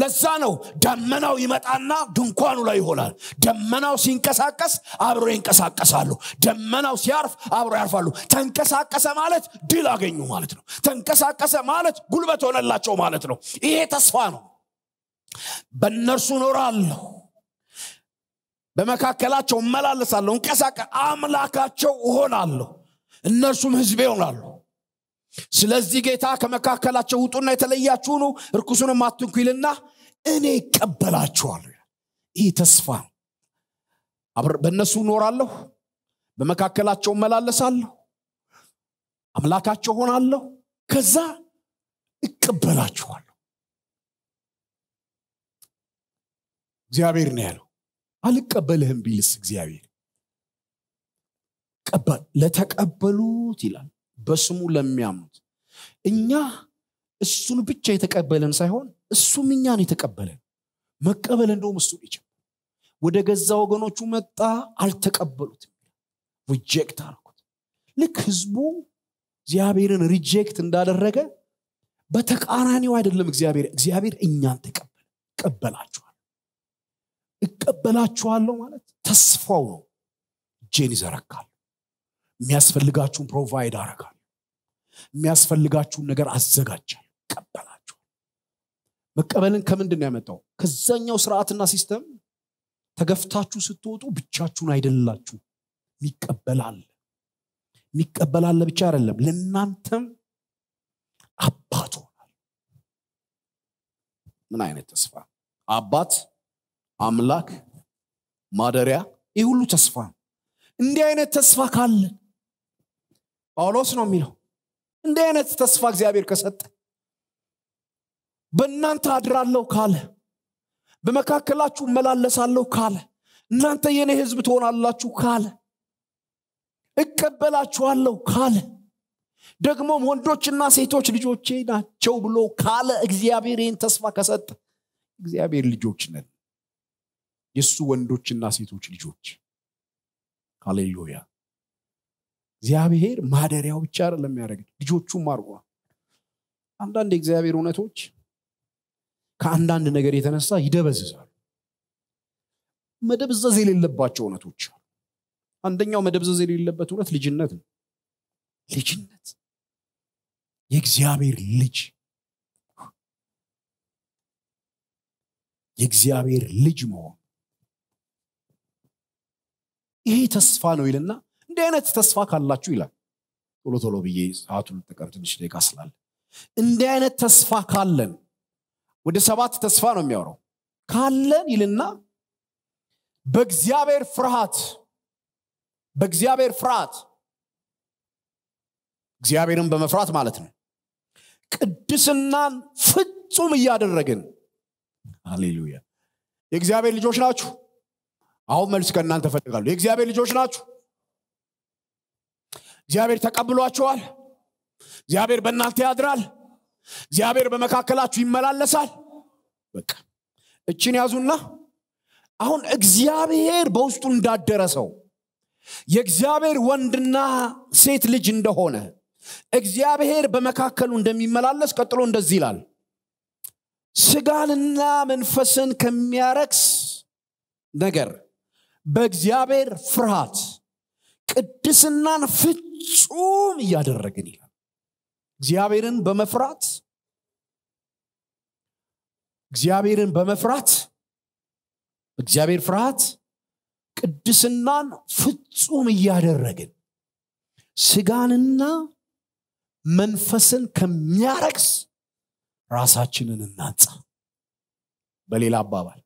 ለዛ ነው ደመናው ይመጣና ድንኳኑ ላይ ይሆናል ደመናው ሲንቀሳቀስ አብሮ ይንቀሳቀሳሉ ደመናው ሲያርፍ አብሮ ያርፋሉ ተንቀሳቀሰ ማለት ድል አገኙ ማለት ነው ተንቀሳቀሰ ማለት ጉልበት ሆነላቸው ማለት ነው ይሄ ተስፋ ነው በእነርሱ ኖራለሁ በመካከላቸው እመላለሳለሁ እንቀሳቀ አምላካቸው እሆናለሁ እነርሱም ህዝቤ ይሆናሉ ስለዚህ ጌታ ከመካከላቸው ውጡና የተለያችሁ ሁኑ እርኩሱንም ይልና እኔ ይቀበላችኋለሁ ይህ ተስፋ ነው በእነሱ እኖራለሁ በመካከላቸው እመላለሳለሁ አምላካቸው ሆናለሁ ከዛ እቀበላችኋለሁ እግዚአብሔር ነው ያለው አልቀበልህም ቢልስ እግዚአብሔር ለተቀበሉት ይላል በስሙ ለሚያምኑት እኛ እሱን ብቻ የተቀበለን ሳይሆን እሱም እኛን የተቀበለን መቀበል እንደውም እሱ ይችል ወደ ገዛ ወገኖቹ መጣ አልተቀበሉትም ሪጀክት አርኩት ልክ ህዝቡ እግዚአብሔርን ሪጀክት እንዳደረገ በተቃራኒው አይደለም እግዚአብሔር እግዚአብሔር እኛን ተቀበለ ቀበላችኋል እቀበላችኋለሁ ማለት ተስፋው ነው እጄን ይዘረጋል የሚያስፈልጋችሁን ፕሮቫይድ አረጋል የሚያስፈልጋችሁን ነገር አዘጋጃል ቀበላችኋል መቀበልን ከምንድን ነው ያመጣው ከዛኛው ስርዓትና ሲስተም ተገፍታችሁ ስትወጡ ብቻችሁን አይደላችሁ ሚቀበላል ሚቀበላለ ብቻ አይደለም ለእናንተም አባት ሆናል ምን አይነት ተስፋ አባት አምላክ ማደሪያ ይህ ሁሉ ተስፋ እንዲህ አይነት ተስፋ ካለ? ጳውሎስ ነው የሚለው እንዲህ አይነት ተስፋ እግዚአብሔር ከሰጠ በእናንተ አድራለሁ ካለ በመካከላችሁ መላለሳለሁ ካለ እናንተ የኔ ህዝብ ትሆናላችሁ ካለ እቀበላችኋለሁ ካለ ደግሞም ወንዶችና ሴቶች ልጆቼ ናቸው ብሎ ካለ እግዚአብሔር ይህን ተስፋ ከሰጠ እግዚአብሔር ልጆች ነን የእሱ ወንዶችና ሴቶች ልጆች ሃሌሉያ እግዚአብሔር ማደሪያው ብቻ አይደለም ያደረገን ልጆቹም አድርጓል አንዳንድ የእግዚአብሔር እውነቶች ከአንዳንድ ነገር የተነሳ ይደበዝዛሉ መደብዘዝ የሌለባቸው እውነቶች አሉ አንደኛው መደብዘዝ የሌለበት እውነት ልጅነት ነው ልጅነት የእግዚአብሔር ልጅ የእግዚአብሔር ልጅ መሆን ይሄ ተስፋ ነው ይልና እንዲህ አይነት ተስፋ ካላችሁ ይላል ቶሎ ቶሎ ብዬ ሰዓቱን ልጠቀም ትንሽ ደቂቃ ስላለ እንዲህ አይነት ተስፋ ካለን ወደ ሰባት ተስፋ ነው የሚያወረው ካለን ይልና በእግዚአብሔር ፍርሃት በእግዚአብሔር ፍርሃት እግዚአብሔርን በመፍራት ማለት ነው ቅድስናን ፍጹም እያደረግን አሌሉያ የእግዚአብሔር ልጆች ናችሁ አሁን መልስ ከእናንተ ፈልጋሉ የእግዚአብሔር ልጆች ናችሁ እግዚአብሔር ተቀብሏቸዋል። እግዚአብሔር በእናንተ ያድራል። እግዚአብሔር በመካከላችሁ ይመላለሳል። በቃ እችን ያዙና አሁን እግዚአብሔር በውስጡ እንዳደረሰው የእግዚአብሔር ወንድና ሴት ልጅ እንደሆነ እግዚአብሔር በመካከሉ እንደሚመላለስ ቀጥሎ እንደዚህ ይላል ስጋንና መንፈስን ከሚያረክስ ነገር በእግዚአብሔር ፍርሃት ቅድስናን ፍት ፍጹም እያደረግን ይላል እግዚአብሔርን በመፍራት እግዚአብሔርን በመፍራት እግዚአብሔር ፍርሃት ቅድስናን ፍጹም እያደረግን ስጋንና መንፈስን ከሚያረግስ ራሳችንን እናንጻ በሌላ አባባል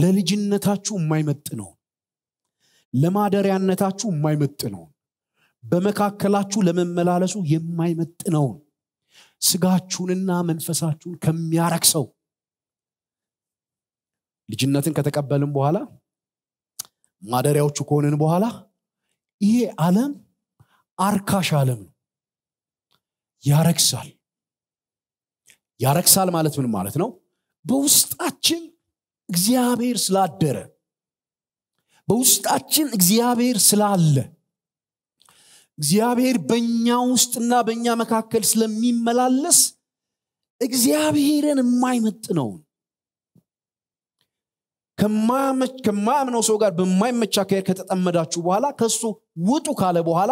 ለልጅነታችሁ የማይመጥ ነው ለማደሪያነታችሁ የማይመጥ ነው በመካከላችሁ ለመመላለሱ የማይመጥነውን ስጋችሁንና መንፈሳችሁን ከሚያረክሰው ልጅነትን ከተቀበልን በኋላ ማደሪያዎቹ ከሆንን በኋላ ይሄ ዓለም አርካሽ ዓለም ነው ያረክሳል ያረክሳል ማለት ምን ማለት ነው በውስጣችን እግዚአብሔር ስላደረ በውስጣችን እግዚአብሔር ስላለ እግዚአብሔር በእኛ ውስጥና በእኛ መካከል ስለሚመላለስ እግዚአብሔርን የማይመጥነውን ከማያምነው ሰው ጋር በማይመች አካሄድ ከተጠመዳችሁ በኋላ ከሱ ውጡ ካለ በኋላ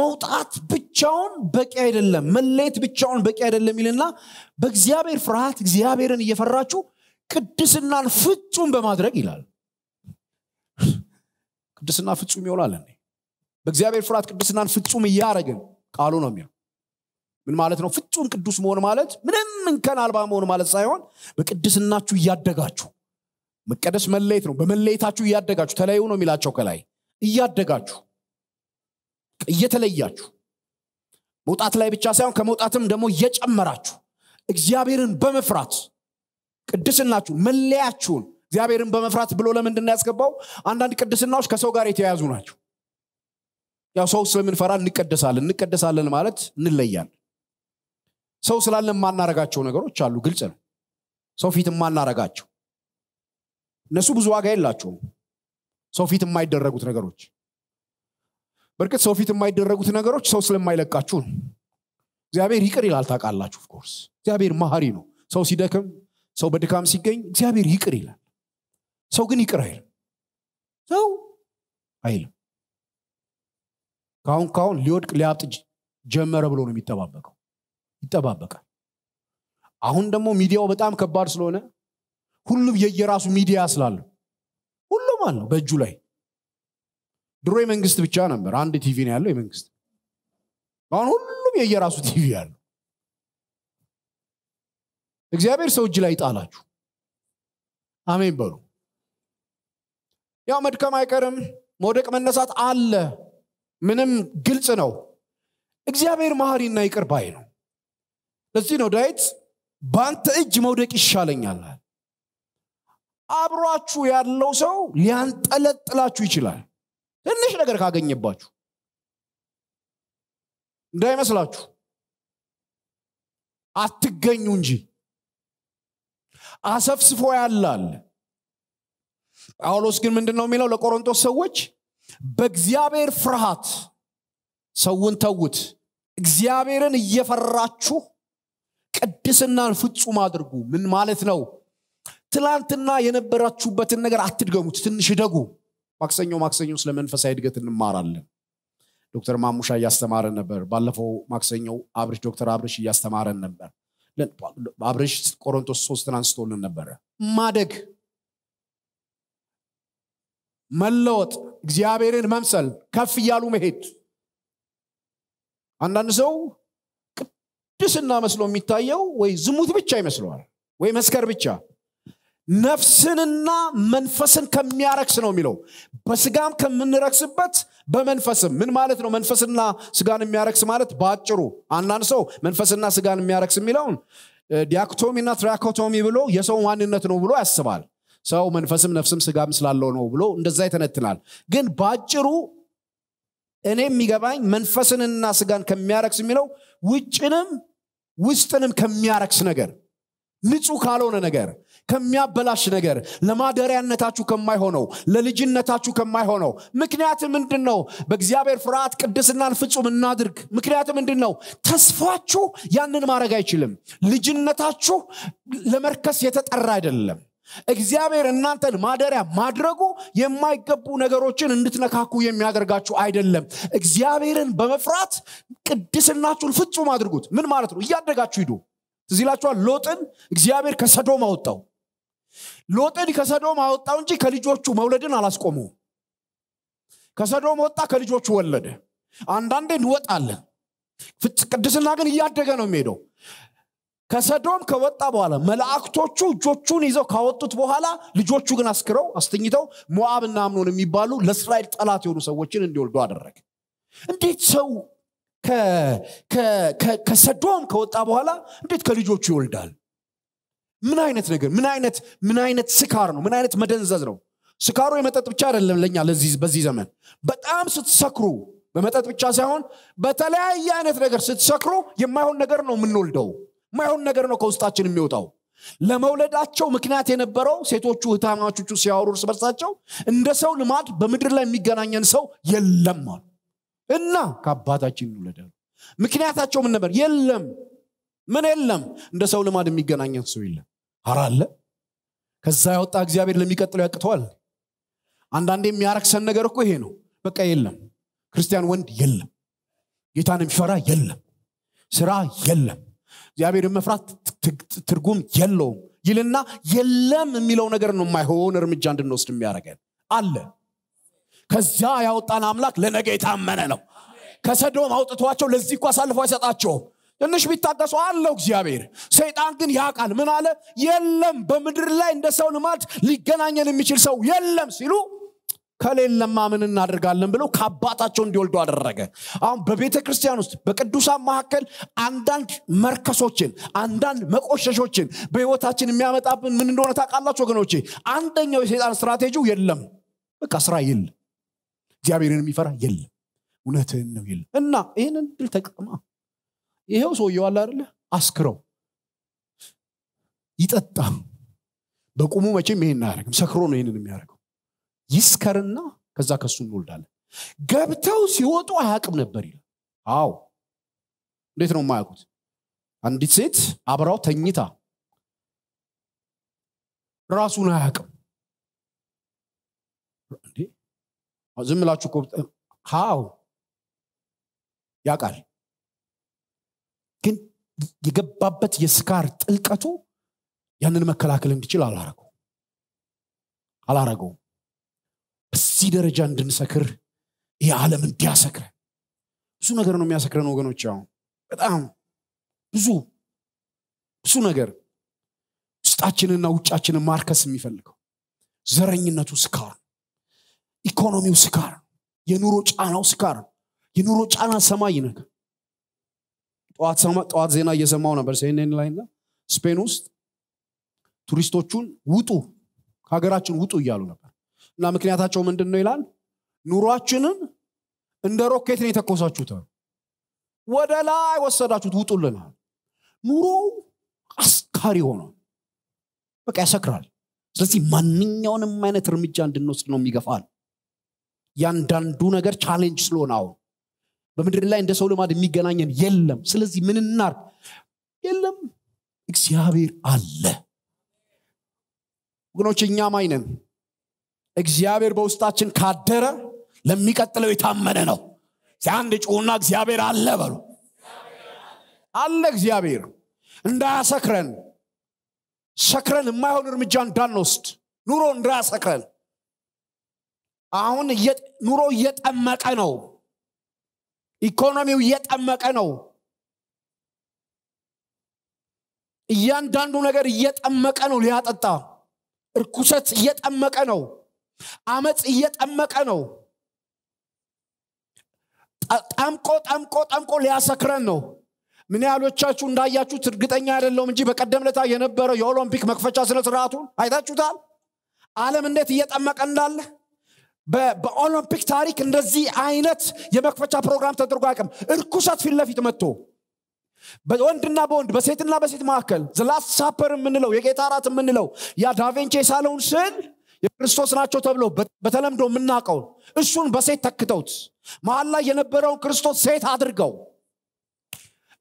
መውጣት ብቻውን በቂ አይደለም መለየት ብቻውን በቂ አይደለም ይልና በእግዚአብሔር ፍርሃት እግዚአብሔርን እየፈራችሁ ቅድስናን ፍጹም በማድረግ ይላል ቅድስና ፍጹም ይውላል በእግዚአብሔር ፍርሃት ቅድስናን ፍጹም እያደረግን ቃሉ ነው የሚለው ምን ማለት ነው ፍጹም ቅዱስ መሆን ማለት ምንም እንከን አልባ መሆን ማለት ሳይሆን በቅድስናችሁ እያደጋችሁ መቀደስ መለየት ነው በመለየታችሁ እያደጋችሁ ተለዩ ነው የሚላቸው ከላይ እያደጋችሁ እየተለያችሁ መውጣት ላይ ብቻ ሳይሆን ከመውጣትም ደግሞ እየጨመራችሁ እግዚአብሔርን በመፍራት ቅድስናችሁ መለያችሁን እግዚአብሔርን በመፍራት ብሎ ለምንድን ያስገባው አንዳንድ ቅድስናዎች ከሰው ጋር የተያያዙ ናቸው ያው ሰው ስለምንፈራ እንቀደሳለን እንቀደሳለን ማለት እንለያለን ሰው ስላለን የማናረጋቸው ነገሮች አሉ ግልጽ ነው ሰው ፊት የማናረጋቸው እነሱ ብዙ ዋጋ የላቸውም ሰው ፊት የማይደረጉት ነገሮች በእርግጥ ሰው ፊት የማይደረጉት ነገሮች ሰው ስለማይለቃችሁ ነው እግዚአብሔር ይቅር ይላል ታውቃላችሁ ኮርስ እግዚአብሔር ማሀሪ ነው ሰው ሲደክም ሰው በድካም ሲገኝ እግዚአብሔር ይቅር ይላል ሰው ግን ይቅር አይልም ሰው አይልም ካሁን ካሁን ሊወድቅ ሊያብጥ ጀመረ ብሎ ነው የሚጠባበቀው ይጠባበቃል አሁን ደግሞ ሚዲያው በጣም ከባድ ስለሆነ ሁሉም የየራሱ ሚዲያ ስላለ ሁሉም አለው በእጁ ላይ ድሮ የመንግስት ብቻ ነበር አንድ ቲቪ ነው ያለው የመንግስት አሁን ሁሉም የየራሱ ቲቪ ያለ እግዚአብሔር ሰው እጅ ላይ ጣላችሁ አሜን በሉ ያው መድከም አይቀርም መውደቅ መነሳት አለ ምንም ግልጽ ነው እግዚአብሔር ማህሪና ይቅር ባይ ነው ለዚህ ነው ዳይት በአንተ እጅ መውደቅ ይሻለኛል አብሯችሁ ያለው ሰው ሊያንጠለጥላችሁ ይችላል ትንሽ ነገር ካገኘባችሁ እንዳይመስላችሁ አትገኙ እንጂ አሰፍስፎ ያላል ጳውሎስ ግን ምንድን ነው የሚለው ለቆሮንቶስ ሰዎች በእግዚአብሔር ፍርሃት ሰውን ተዉት እግዚአብሔርን እየፈራችሁ ቅድስናን ፍጹም አድርጉ ምን ማለት ነው ትላንትና የነበራችሁበትን ነገር አትድገሙት ትንሽ ደጉ ማክሰኞ ማክሰኞ ስለ መንፈሳዊ እድገት እንማራለን ዶክተር ማሙሻ እያስተማረን ነበር ባለፈው ማክሰኞ አብርሽ ዶክተር አብርሽ እያስተማረን ነበር አብርሽ ቆሮንቶስ ሶስትን አንስቶልን ነበረ ማደግ መለወጥ፣ እግዚአብሔርን መምሰል፣ ከፍ እያሉ መሄድ። አንዳንድ ሰው ቅዱስና መስሎ የሚታየው ወይ ዝሙት ብቻ ይመስለዋል ወይ መስከር ብቻ ነፍስንና መንፈስን ከሚያረክስ ነው የሚለው በስጋም ከምንረክስበት በመንፈስም ምን ማለት ነው መንፈስና ስጋን የሚያረክስ ማለት በአጭሩ አንዳንድ ሰው መንፈስና ስጋን የሚያረክስ የሚለውን ዲያክቶሚና ትራኮቶሚ ብሎ የሰው ማንነት ነው ብሎ ያስባል ሰው መንፈስም ነፍስም ስጋም ስላለው ነው ብሎ እንደዛ ይተነትናል ግን በአጭሩ እኔ የሚገባኝ መንፈስንና ስጋን ከሚያረክስ የሚለው ውጭንም ውስጥንም ከሚያረክስ ነገር ንጹህ ካልሆነ ነገር ከሚያበላሽ ነገር ለማደሪያነታችሁ ከማይሆነው ለልጅነታችሁ ከማይሆነው ምክንያት ምንድን ነው በእግዚአብሔር ፍርሃት ቅድስናን ፍጹም እናድርግ ምክንያት ምንድን ነው ተስፋችሁ ያንን ማድረግ አይችልም ልጅነታችሁ ለመርከስ የተጠራ አይደለም እግዚአብሔር እናንተን ማደሪያ ማድረጉ የማይገቡ ነገሮችን እንድትነካኩ የሚያደርጋችሁ አይደለም እግዚአብሔርን በመፍራት ቅድስናችሁን ፍጹም አድርጉት ምን ማለት ነው እያደጋችሁ ሂዱ ትዝ ሎጥን እግዚአብሔር ከሰዶም አወጣው ሎጥን ከሰዶም አወጣው እንጂ ከልጆቹ መውለድን አላስቆሙ ከሰዶም ወጣ ከልጆቹ ወለደ አንዳንዴ እንወጣለን ቅድስና ግን እያደገ ነው የሚሄደው ከሰዶም ከወጣ በኋላ መላእክቶቹ እጆቹን ይዘው ካወጡት በኋላ ልጆቹ ግን አስክረው አስተኝተው ሞአብና አምኖን የሚባሉ ለእስራኤል ጠላት የሆኑ ሰዎችን እንዲወልዱ አደረገ እንዴት ሰው ከሰዶም ከወጣ በኋላ እንዴት ከልጆቹ ይወልዳል ምን አይነት ነገር ምን አይነት ምን አይነት ስካር ነው ምን አይነት መደንዘዝ ነው ስካሩ የመጠጥ ብቻ አይደለም ለኛ በዚህ ዘመን በጣም ስትሰክሩ በመጠጥ ብቻ ሳይሆን በተለያየ አይነት ነገር ስትሰክሩ የማይሆን ነገር ነው የምንወልደው ማየውን ነገር ነው ከውስጣችን የሚወጣው ለመውለዳቸው ምክንያት የነበረው ሴቶቹ እህታማቾቹ ሲያወሩ እርስ በርሳቸው እንደ ሰው ልማድ በምድር ላይ የሚገናኘን ሰው የለም አሉ እና ከአባታችን እንውለዳሉ ምክንያታቸው ምን ነበር የለም ምን የለም እንደ ሰው ልማድ የሚገናኘን ሰው የለም አራለ አለ ከዛ ያወጣ እግዚአብሔር ለሚቀጥለው ያቅተዋል አንዳንዴ የሚያረክሰን ነገር እኮ ይሄ ነው በቃ የለም ክርስቲያን ወንድ የለም ጌታን የሚፈራ የለም ስራ የለም እግዚአብሔርን መፍራት ትርጉም የለውም ይልና የለም የሚለው ነገር ነው የማይሆን እርምጃ እንድንወስድ የሚያደርገን አለ ከዚያ ያወጣን አምላክ ለነገ የታመነ ነው ከሰዶም አውጥቷቸው ለዚህ እኳ አሳልፎ አይሰጣቸውም ትንሽ ቢታገሱ አለው እግዚአብሔር ሰይጣን ግን ያውቃል ምን አለ የለም በምድር ላይ እንደ ሰው ልማድ ሊገናኘን የሚችል ሰው የለም ሲሉ ከሌለማ ምን እናደርጋለን ብለው ከአባታቸው እንዲወልዱ አደረገ አሁን በቤተ ክርስቲያን ውስጥ በቅዱሳን መካከል አንዳንድ መርከሶችን አንዳንድ መቆሸሾችን በህይወታችን የሚያመጣብን ምን እንደሆነ ታውቃላችሁ ወገኖቼ አንደኛው የሴጣን ስትራቴጂው የለም በቃ ስራ የለ እግዚአብሔርን የሚፈራ የለም እውነትህን ነው የለ እና ይህንን ድል ተቀማ ይሄው ሰውየው አለ አይደለ አስክረው ይጠጣ በቁሙ መቼም ይሄን አያደርግም ሰክሮ ነው ይህንን የሚያደርገው ይስከርና ከዛ ከሱ እንወልዳለን ገብተው ሲወጡ አያቅም ነበር ይላል አዎ እንዴት ነው የማያውቁት አንዲት ሴት አብራው ተኝታ ራሱን አያቅም ዝም ላችሁ ሀው ግን የገባበት የስካር ጥልቀቱ ያንን መከላከል እንዲችል አላረገው አላረገውም በዚህ ደረጃ እንድንሰክር ይህ ዓለም እንዲያሰክረ ብዙ ነገር ነው የሚያሰክረን ወገኖች አሁን በጣም ብዙ ብዙ ነገር ውስጣችንና ውጫችንን ማርከስ የሚፈልገው ዘረኝነቱ ስካር ኢኮኖሚው ስካር የኑሮ ጫናው ስካር የኑሮ ጫና ሰማይ ይነካል ጠዋት ዜና እየሰማው ነበር ሴኔን ላይና ስፔን ውስጥ ቱሪስቶቹን ውጡ ከሀገራችን ውጡ እያሉ ነበር እና ምክንያታቸው ምንድን ነው ይላል ኑሯችንን እንደ ሮኬት ነው የተኮሳችሁት ወደ ላይ ወሰዳችሁት ውጡልናል ኑሮ አስካሪ ሆኗል በቃ ያሰክራል ስለዚህ ማንኛውንም አይነት እርምጃ እንድንወስድ ነው የሚገፋል ያንዳንዱ ነገር ቻሌንጅ ስለሆነ አሁን በምድር ላይ እንደ ሰው ልማድ የሚገናኘን የለም ስለዚህ ምን እናር የለም እግዚአብሔር አለ ወገኖች እኛም አይነን እግዚአብሔር በውስጣችን ካደረ ለሚቀጥለው የታመነ ነው አንድ ጩና እግዚአብሔር አለ በሉ አለ እግዚአብሔር እንዳያሰክረን ሰክረን የማይሆን እርምጃ እንዳንወስድ ኑሮ እንዳያሰክረን አሁን ኑሮ እየጠመቀ ነው ኢኮኖሚው እየጠመቀ ነው እያንዳንዱ ነገር እየጠመቀ ነው ሊያጠጣ እርኩሰት እየጠመቀ ነው አመፅ እየጠመቀ ነው። ጠምቆ ጠምቆ ጠምቆ ሊያሰክረን ነው። ምን ያህሎቻችሁ እንዳያችሁት እርግጠኛ አይደለውም እንጂ በቀደም ለታ የነበረው የኦሎምፒክ መክፈቻ ስነ ስርዓቱ አይታችሁታል። አለም እንዴት እየጠመቀ እንዳለ በኦሎምፒክ ታሪክ እንደዚህ አይነት የመክፈቻ ፕሮግራም ተደርጎ አቅም እርኩሰት ፊት ለፊት መጥቶ በወንድና በወንድ በሴትና በሴት መካከል ዘላስ ሳፐር የምንለው የጌታ እራት የምንለው ያ ዳቬንቼ የሳለውን ስል የክርስቶስ ናቸው ተብሎ በተለምዶ የምናውቀው እሱን በሴት ተክተውት መሀል ላይ የነበረውን ክርስቶስ ሴት አድርገው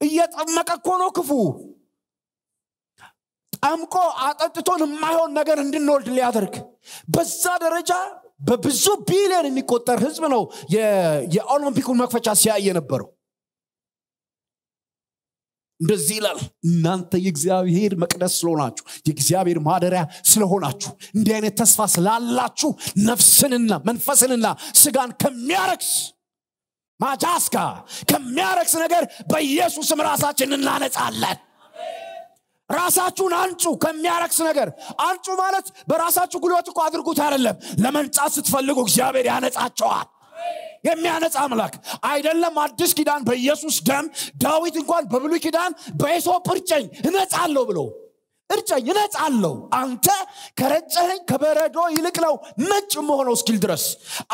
እየጠመቀ እኮ ነው ክፉ ጠምቆ አጠጥቶን የማይሆን ነገር እንድንወልድ ሊያደርግ በዛ ደረጃ በብዙ ቢሊዮን የሚቆጠር ህዝብ ነው የኦሎምፒኩን መክፈቻ ሲያይ የነበረው እንደዚህ ይላል እናንተ የእግዚአብሔር መቅደስ ስለሆናችሁ የእግዚአብሔር ማደሪያ ስለሆናችሁ እንዲህ አይነት ተስፋ ስላላችሁ ነፍስንና መንፈስንና ስጋን ከሚያረክስ ማጃስካ ከሚያረክስ ነገር በኢየሱስም ራሳችን እናነጻለን ራሳችሁን አንጩ ከሚያረክስ ነገር አንጩ ማለት በራሳችሁ ጉልበት እኮ አድርጉት አይደለም ለመንጻት ስትፈልጉ እግዚአብሔር ያነጻቸዋል የሚያነጻ አምላክ አይደለም አዲስ ኪዳን በኢየሱስ ደም ዳዊት እንኳን በብሉ ኪዳን በኤሶፕ እርጨኝ እነጻለሁ ብሎ እርጨኝ እነጻለሁ አንተ ከረጨኸኝ ከበረዶ ይልቅ ነው ነጭ መሆነው እስኪል ድረስ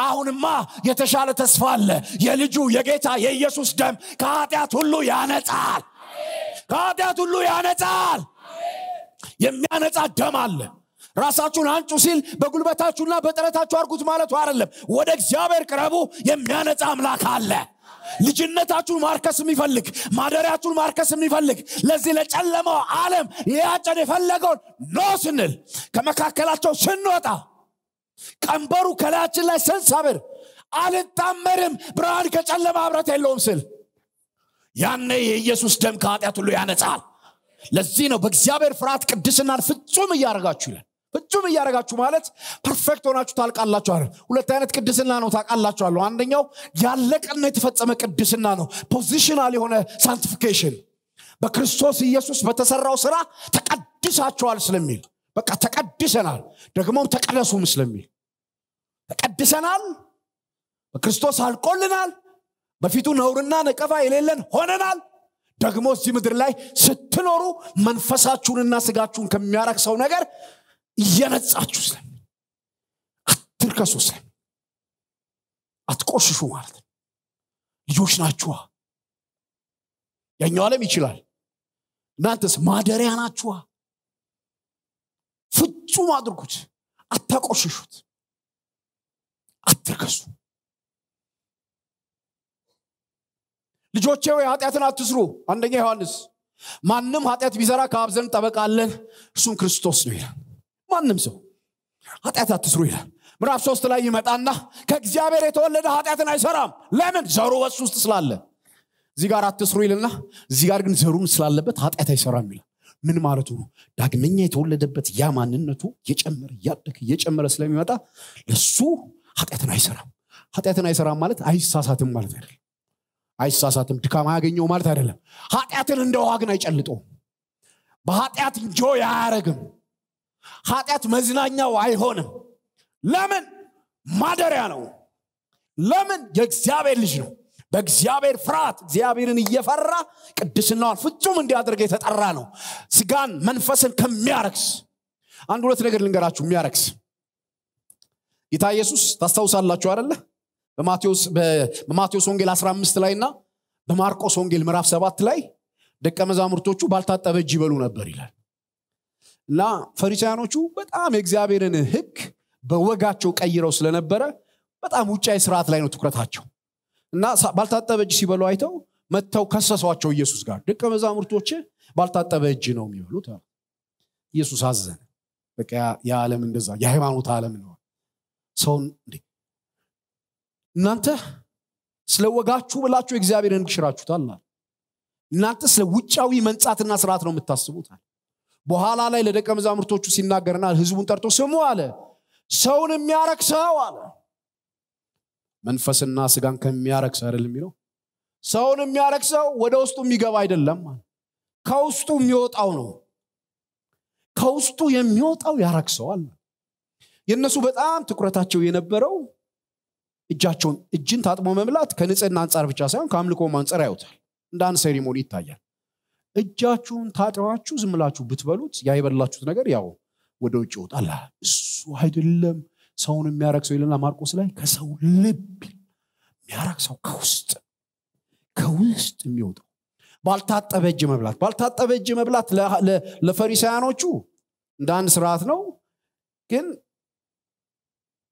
አሁንማ የተሻለ ተስፋ አለ የልጁ የጌታ የኢየሱስ ደም ከኃጢአት ሁሉ ያነጻል ከኃጢአት ሁሉ ያነጻል የሚያነጻ ደም አለ ራሳችሁን አንጩ ሲል በጉልበታችሁና በጥረታችሁ አርጉት ማለቱ አይደለም ወደ እግዚአብሔር ቅረቡ የሚያነጻ አምላክ አለ ልጅነታችሁን ማርከስ የሚፈልግ ማደሪያችሁን ማርከስ የሚፈልግ ለዚህ ለጨለማው ዓለም ሊያጨን የፈለገውን ኖ ስንል ከመካከላቸው ስንወጣ ቀንበሩ ከላያችን ላይ ስንሰብር አልታመርም ብርሃን ከጨለማ ህብረት የለውም ስል ያነ የኢየሱስ ደም ከኃጢአት ሁሉ ያነጻል ለዚህ ነው በእግዚአብሔር ፍርሃት ቅድስናን ፍጹም እያደረጋችሁ ይላል እጁም እያደረጋችሁ ማለት ፐርፌክት ሆናችሁ ታልቃላችሁ ሁለት አይነት ቅድስና ነው ታውቃላችኋለሁ አንደኛው ያለቀና የተፈጸመ ቅድስና ነው ፖዚሽናል የሆነ ሳንቲፊኬሽን በክርስቶስ ኢየሱስ በተሰራው ስራ ተቀድሳችኋል ስለሚል በቃ ተቀድሰናል ደግሞም ተቀደሱም ስለሚል ተቀድሰናል በክርስቶስ አልቆልናል በፊቱ ነውርና ነቀፋ የሌለን ሆነናል ደግሞ እዚህ ምድር ላይ ስትኖሩ መንፈሳችሁንና ስጋችሁን ከሚያረክሰው ነገር እየነጻችሁ ስለ አትርከሱ ስለ አትቆሽሹ ማለት ነው ልጆች ናችኋ ያኛው ዓለም ይችላል እናንተስ ማደሪያ ናችኋ ፍጹም አድርጉት አታቆሽሹት አትርከሱ ልጆቼ ወይ ኃጢአትን አትስሩ አንደኛ ዮሐንስ ማንም ኃጢአት ቢዘራ ከአብዘን ጠበቃ አለን እርሱም ክርስቶስ ነው ይላል ማንም ሰው ኃጢአት አትስሩ ይላል ምዕራፍ ሶስት ላይ ይመጣና ከእግዚአብሔር የተወለደ ኃጢአትን አይሰራም ለምን ዘሩ በሱ ውስጥ ስላለ እዚህ ጋር አትስሩ ይልና እዚህ ጋር ግን ዘሩን ስላለበት ኃጢአት አይሰራም ይላል ምን ማለቱ ነው ዳግመኛ የተወለደበት ያ ማንነቱ እየጨመረ እያደክ እየጨመረ ስለሚመጣ ለሱ ኃጢአትን አይሰራም ኃጢአትን አይሰራም ማለት አይሳሳትም ማለት አይደለም አይሳሳትም ድካም አያገኘው ማለት አይደለም ኃጢአትን እንደ ግን አይጨልጠውም በኃጢአት እንጆ አያረግም ኃጢአት መዝናኛው አይሆንም ለምን ማደሪያ ነው ለምን የእግዚአብሔር ልጅ ነው በእግዚአብሔር ፍርሃት እግዚአብሔርን እየፈራ ቅድስናዋን ፍጹም እንዲያደርገ የተጠራ ነው ስጋን መንፈስን ከሚያረክስ አንድ ሁለት ነገር ልንገራችሁ የሚያረክስ ጌታ ኢየሱስ ታስታውሳላችሁ አደለ በማቴዎስ ወንጌል 15 ላይ እና በማርቆስ ወንጌል ምዕራፍ 7 ላይ ደቀ መዛሙርቶቹ ባልታጠበ እጅ ይበሉ ነበር ይላል እና ፈሪሳያኖቹ በጣም የእግዚአብሔርን ህግ በወጋቸው ቀይረው ስለነበረ በጣም ውጫዊ ስርዓት ላይ ነው ትኩረታቸው እና ባልታጠበ እጅ ሲበሉ አይተው መጥተው ከሰሷቸው ኢየሱስ ጋር ደቀ መዛሙርቶች ባልታጠበ እጅ ነው የሚበሉት ኢየሱስ አዘነ በቃ የዓለም እንደዛ የሃይማኖት ዓለም ነው ሰውን እናንተ ስለ ወጋችሁ ብላችሁ እግዚአብሔርን ግሽራችሁታል እናንተ ስለ ውጫዊ መንጻትና ስርዓት ነው የምታስቡት በኋላ ላይ ለደቀ መዛሙርቶቹ ሲናገርና ህዝቡን ጠርቶ ስሙ አለ ሰውን የሚያረክሰው አለ መንፈስና ስጋን ሰው አይደል የሚለው ሰውን የሚያረክሰው ወደ ውስጡ የሚገባ አይደለም ከውስጡ የሚወጣው ነው ከውስጡ የሚወጣው ያረክሰዋል የእነሱ በጣም ትኩረታቸው የነበረው እጃቸውን እጅን ታጥሞ መምላት ከንጽህና አንጻር ብቻ ሳይሆን ከአምልኮም አንጻር ያዩታል እንደ አንድ ሴሪሞኒ ይታያል እጃችሁን ታጥባችሁ ዝምላችሁ ብትበሉት ያ የበላችሁት ነገር ያው ወደ ውጭ ይወጣላ እሱ አይደለም ሰውን የሚያረግ ሰው ይለና ማርቆስ ላይ ከሰው ልብ የሚያረግ ሰው ከውስጥ ከውስጥ የሚወጣው ባልታጠበ እጅ መብላት ባልታጠበ እጅ መብላት ለፈሪሳያኖቹ እንደ አንድ ስርዓት ነው ግን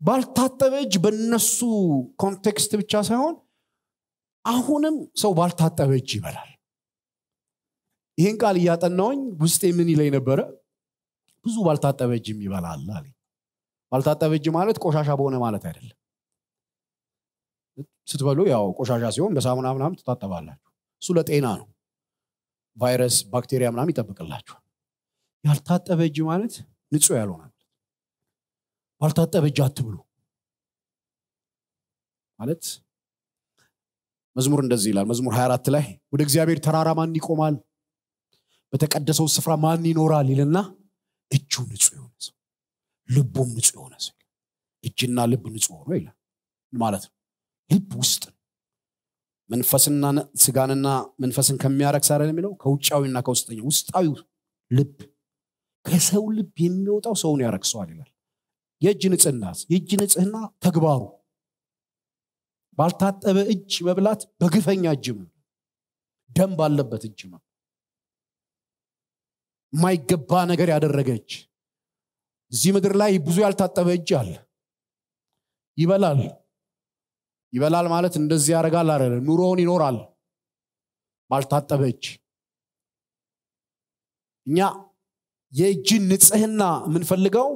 ባልታጠበ እጅ በነሱ ኮንቴክስት ብቻ ሳይሆን አሁንም ሰው ባልታጠበ እጅ ይበላል ይህን ቃል እያጠናውኝ ውስጤ ምን ይለኝ ነበረ? ብዙ ባልታጠበ እጅም ይበላል አለ። ባልታጠበ እጅ ማለት ቆሻሻ በሆነ ማለት አይደለም። ስትበሉ ያው ቆሻሻ ሲሆን በሳሙና ምናምን ትታጠባላችሁ። እሱ ለጤና ነው። ቫይረስ፣ ባክቴሪያ ምናም ይጠብቅላቸዋል። ያልታጠበ እጅ ማለት ንጹህ ያልሆነ ባልታጠበ እጅ አትብሉ ማለት መዝሙር እንደዚህ ይላል። መዝሙር 24 ላይ ወደ እግዚአብሔር ተራራ ማን ይቆማል? በተቀደሰው ስፍራ ማን ይኖራል ይልና እጁ ንጹህ የሆነ ሰው ልቡም ንጹህ የሆነ ሰው እጅና ልብ ንጹህ ሆኖ ይላል ማለት ነው ልብ ውስጥ መንፈስና ስጋንና መንፈስን ከሚያረክስ አይደል የሚለው ከውጫዊና ከውስጠኛ ውስጣዊ ልብ ከሰው ልብ የሚወጣው ሰውን ያረግሰዋል ይላል የእጅ ንጽህና የእጅ ንጽህና ተግባሩ ባልታጠበ እጅ መብላት በግፈኛ እጅ ደም ባለበት እጅ ነው ማይገባ ነገር ያደረገች እዚህ ምድር ላይ ብዙ ያልታጠበ እጅ አለ ይበላል ይበላል ማለት እንደዚህ ያደረጋል አለ ኑሮውን ይኖራል ባልታጠበ እጅ እኛ የእጅን ንጽህና የምንፈልገው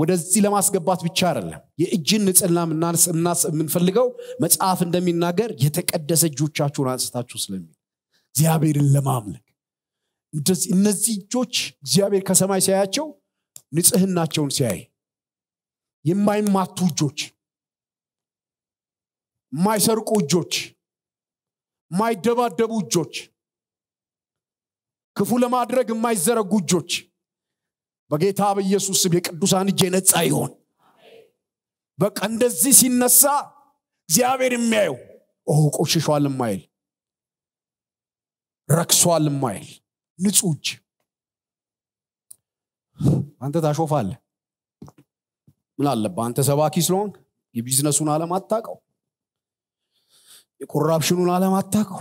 ወደዚህ ለማስገባት ብቻ አይደለም የእጅን ንጽህና የምንፈልገው መጽሐፍ እንደሚናገር የተቀደሰ እጆቻችሁን አንስታችሁ ስለሚል እግዚአብሔርን ለማምለክ እነዚህ እጆች እግዚአብሔር ከሰማይ ሲያያቸው ንጽህናቸውን ሲያይ የማይማቱ እጆች፣ የማይሰርቁ እጆች፣ የማይደባደቡ እጆች፣ ክፉ ለማድረግ የማይዘረጉ እጆች በጌታ በኢየሱስ ስም የቅዱሳን እጅ የነጻ ይሆን። በቃ እንደዚህ ሲነሳ እግዚአብሔር የሚያየው ኦ ቆሽሿል ማይል ረክሷል ማይል ንጹህ እጅ አንተ ታሾፋለህ ምን አለብህ አንተ ሰባኪ ስለሆንክ የቢዝነሱን አለም አታቀው የኮራፕሽኑን አለም አታቀው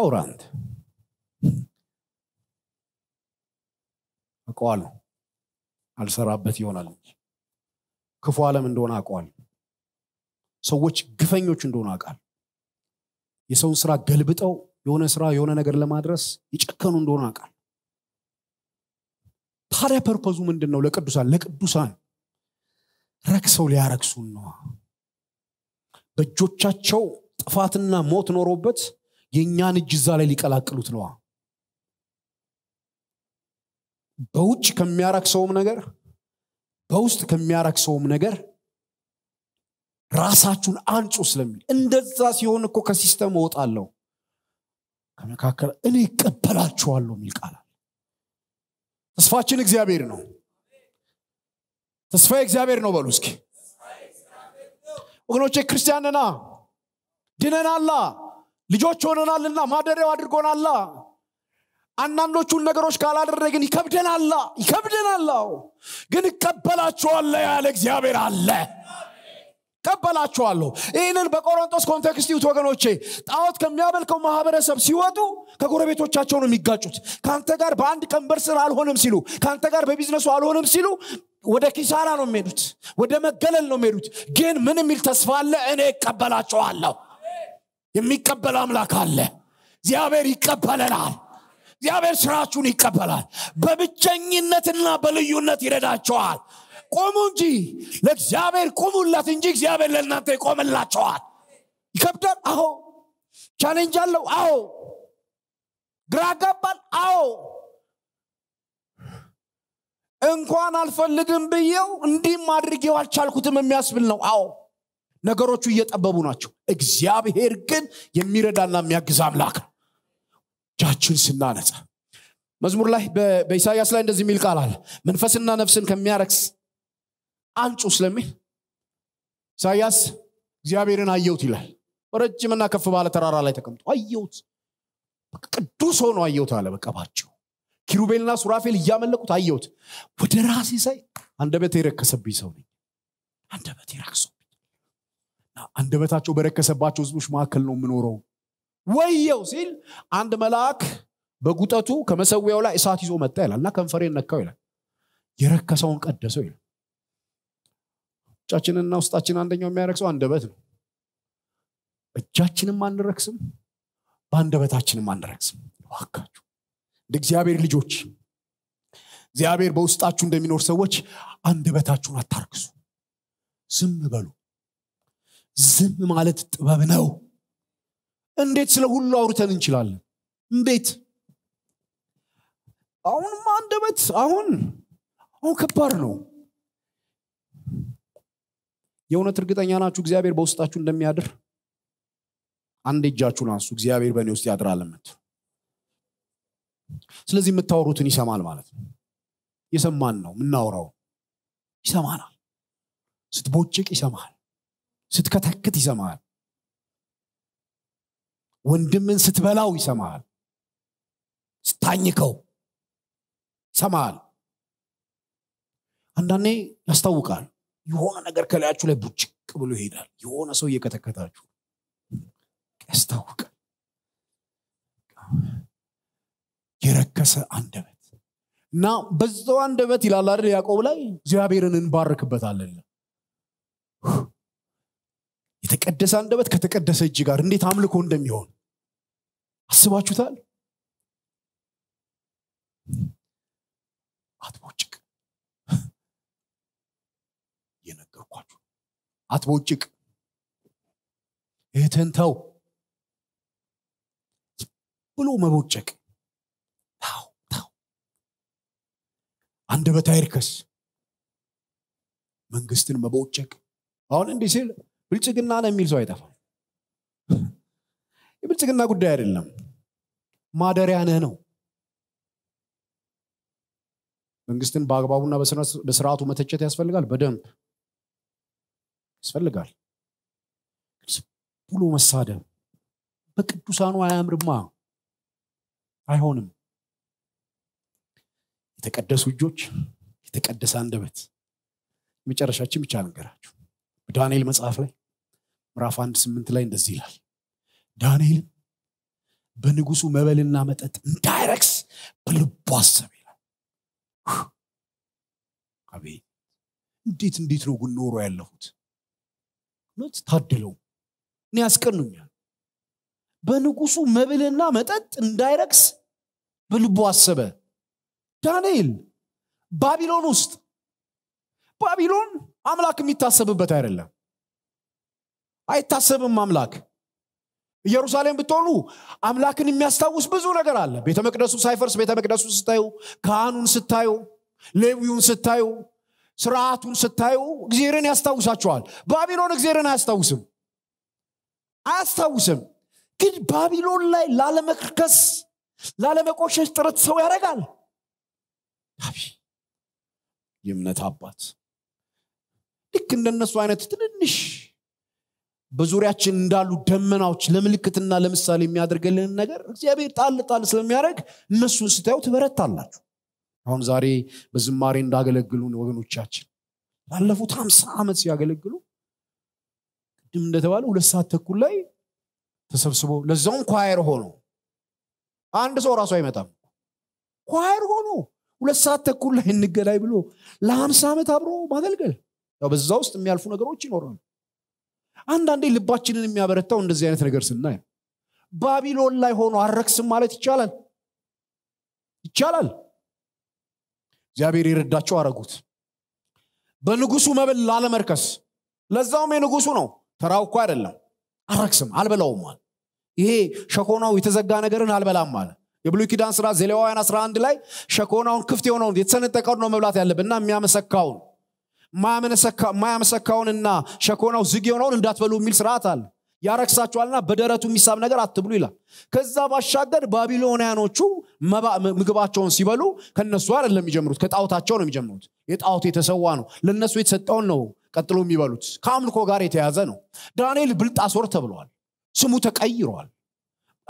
አውራ አንተ አልሰራበት ይሆናል እንጂ ክፉ ዓለም እንደሆነ አውቀዋል ሰዎች ግፈኞች እንደሆነ አቃል የሰውን ስራ ገልብጠው የሆነ ስራ የሆነ ነገር ለማድረስ ይጨከኑ እንደሆነ አውቃል ታዲያ ፐርፐዙ ምንድን ነው ለቅዱሳን ለቅዱሳን ረክሰው ሊያረክሱን ነው በእጆቻቸው ጥፋትና ሞት ኖሮበት የእኛን እጅ እዛ ላይ ሊቀላቅሉት ነዋ በውጭ ከሚያረክሰውም ነገር በውስጥ ከሚያረክሰውም ነገር ራሳችሁን አንጹ ስለሚል እንደዛ ሲሆን እኮ ከሲስተም እወጣለሁ ከመካከል እኔ ይቀበላችኋለሁ የሚል ቃል ተስፋችን እግዚአብሔር ነው ተስፋ እግዚአብሔር ነው በሉ እስኪ ወገኖቼ ክርስቲያንና ድነናላ ልጆች ሆነናልና ማደሪያው አድርጎናላ አንዳንዶቹን ነገሮች ካላደረግን ይከብደናላ ይከብደናላው ግን እቀበላችኋለ ያለ እግዚአብሔር አለ ቀበላችኋለሁ ይህንን በቆሮንቶስ ኮንቴክስት ይሁት ወገኖቼ ጣዖት ከሚያመልከው ማህበረሰብ ሲወጡ ከጎረቤቶቻቸው ነው የሚጋጩት ከአንተ ጋር በአንድ ቀንበር ስር አልሆንም ሲሉ ከአንተ ጋር በቢዝነሱ አልሆንም ሲሉ ወደ ኪሳራ ነው የሚሄዱት ወደ መገለል ነው የሚሄዱት ግን ምን የሚል ተስፋ አለ እኔ እቀበላቸዋለሁ የሚቀበል አምላክ አለ እግዚአብሔር ይቀበለናል እግዚአብሔር ስራችሁን ይቀበላል በብቸኝነትና በልዩነት ይረዳቸዋል ቆሙ እንጂ ለእግዚአብሔር ቁሙላት እንጂ እግዚአብሔር ለእናንተ ይቆምላቸዋል ይከብዳል አዎ ቻሌንጅ አለው አዎ ግራ ገባል አዎ እንኳን አልፈልግም ብዬው እንዲህም አድርጌው አልቻልኩትም የሚያስብል ነው አዎ ነገሮቹ እየጠበቡ ናቸው እግዚአብሔር ግን የሚረዳና የሚያግዝ አምላክ ነው እጃችን ስናነጻ መዝሙር ላይ በኢሳያስ ላይ እንደዚህ የሚል ቃል አለ መንፈስና ነፍስን ከሚያረክስ አንጩ ስለሚል ኢሳያስ እግዚአብሔርን አየውት ይላል ረጅምና ከፍ ባለ ተራራ ላይ ተቀምጦ አየውት ቅዱስ ሆኖ አየውት አለ በቀባቸው ኪሩቤልና ሱራፌል እያመለኩት አየሁት ወደ ራሴ ሳይ አንደበት የረከሰብኝ ሰው ነኝ አንደበት የረክሰው አንደበታቸው በረከሰባቸው ህዝቦች መካከል ነው የምኖረው ወየው ሲል አንድ መልአክ በጉጠቱ ከመሰዊያው ላይ እሳት ይዞ መጣ ይላል እና ከንፈሬን ነካው ይላል የረከሰውን ቀደሰው ይላል ውጫችንና ውስጣችን አንደኛው የሚያረክሰው አንደበት ነው እጃችንም አንረክስም በአንደበታችንም አንረክስም ዋካችሁ እንደ እግዚአብሔር ልጆች እግዚአብሔር በውስጣችሁ እንደሚኖር ሰዎች አንደበታችሁን አታርክሱ ዝም በሉ ዝም ማለት ጥበብ ነው እንዴት ስለ ሁሉ አውርተን እንችላለን እንዴት አሁንም አንደበት አሁን አሁን ከባድ ነው የእውነት እርግጠኛ ናችሁ እግዚአብሔር በውስጣችሁ እንደሚያድር አንድ እጃችሁን አንሱ እግዚአብሔር በእኔ ውስጥ ያድራል ስለዚህ የምታወሩትን ይሰማል ማለት ነው የሰማን ነው የምናውረው ይሰማናል ስትቦጭቅ ይሰማል ስትከተክት ይሰማል ወንድምን ስትበላው ይሰማል ስታኝከው ይሰማል አንዳንዴ ያስታውቃል የሆነ ነገር ከላያችሁ ላይ ቡጭቅ ብሎ ይሄዳል የሆነ ሰው እየቀተከታችሁ ያስታውቃል የረከሰ አንደበት እና በዛው አንደበት ይላል አይደል ያዕቆብ ላይ እግዚአብሔርን እንባርክበታለን የተቀደሰ አንደበት ከተቀደሰ እጅ ጋር እንዴት አምልኮ እንደሚሆን አስባችሁታል አትቦጭ አትቦጭቅ። እህትህን ተው ብሎ መቦጨቅ። ተው ተው፣ አንደበት መንግስትን መቦጨቅ። አሁን እንዲህ ሲል ብልጽግና ነው የሚል ሰው አይጠፋም። የብልጽግና ጉዳይ አይደለም፣ ማደሪያ ነህ ነው። መንግስትን በአግባቡና በስርዓቱ መተቸት ያስፈልጋል በደንብ ያስፈልጋል ብሎ መሳደብ በቅዱሳኑ አያምርማ አይሆንም የተቀደሱ እጆች የተቀደሰ አንደበት መጨረሻችን ብቻ ነገራችሁ በዳንኤል መጽሐፍ ላይ ምራፍ አንድ ስምንት ላይ እንደዚህ ይላል ዳንኤልም በንጉሱ መበልና መጠጥ እንዳይረክስ በልቦ አሰብ ይላል አቤት እንዴት እንዴት ነው ግን ኖሮ ያለሁት ነት ታድለው እኔ ያስቀኑኛል በንጉሱ መብልና መጠጥ እንዳይረክስ በልቡ አሰበ ዳንኤል ባቢሎን ውስጥ ባቢሎን አምላክ የሚታሰብበት አይደለም አይታሰብም አምላክ ኢየሩሳሌም ብትሆኑ አምላክን የሚያስታውስ ብዙ ነገር አለ ቤተ መቅደሱ ሳይፈርስ ቤተ መቅደሱ ስታዩ ካህኑን ስታዩ ሌዊውን ስታዩ ስርዓቱን ስታዩ እግዚአብሔርን ያስታውሳቸዋል ባቢሎን እግዚአብሔርን አያስታውስም አያስታውስም ግን ባቢሎን ላይ ላለመክርከስ ላለመቆሸሽ ጥረት ሰው ያደርጋል የእምነት አባት ልክ እንደነሱ አይነት ትንንሽ በዙሪያችን እንዳሉ ደመናዎች ለምልክትና ለምሳሌ የሚያደርግልንን ነገር እግዚአብሔር ጣል ጣል ስለሚያደርግ እነሱን ስታዩ ትበረታላችሁ አሁን ዛሬ በዝማሬ እንዳገለግሉን ወገኖቻችን ላለፉት ሀምሳ ዓመት ሲያገለግሉ ቅድም እንደተባለ ሁለት ሰዓት ተኩል ላይ ተሰብስቦ ለዛውም ኳየር ሆኖ አንድ ሰው ራሱ አይመጣም ኳየር ሆኖ ሁለት ሰዓት ተኩል ላይ እንገላይ ብሎ ለሀምሳ ዓመት አብሮ ማገልገል በዛ ውስጥ የሚያልፉ ነገሮች ይኖራሉ አንዳንዴ ልባችንን የሚያበረታው እንደዚህ አይነት ነገር ስናይ ባቢሎን ላይ ሆኖ አረክስም ማለት ይቻላል ይቻላል እግዚአብሔር የረዳቸው አረጉት በንጉሱ መብል ላለመርከስ ለዛውም የንጉሱ ነው ተራው እኮ አይደለም አረክስም አልበላውም አለ ይሄ ሸኮናው የተዘጋ ነገርን አልበላም አለ የብሉይ ኪዳን ስራ ዘሌዋውያን 11 ላይ ሸኮናውን ክፍት የሆነውን የተሰነጠቀውን ነው መብላት ያለብን እና የሚያመሰካውን ማያመሰካውንና ሸኮናው ዝግ የሆነውን እንዳትበሉ የሚል ስርዓት አለ ያረክሳችኋልና በደረቱ የሚሳብ ነገር አትብሉ ይላል። ከዛ ባሻገር ባቢሎናያኖቹ ምግባቸውን ሲበሉ ከነሱ አይደለም የሚጀምሩት፣ ከጣዖታቸው ነው የሚጀምሩት። የጣዖት የተሰዋ ነው፣ ለነሱ የተሰጠውን ነው ቀጥሎ የሚበሉት። ከአምልኮ ጋር የተያዘ ነው። ዳንኤል ብልጣሶር ተብለዋል። ስሙ ተቀይሯል።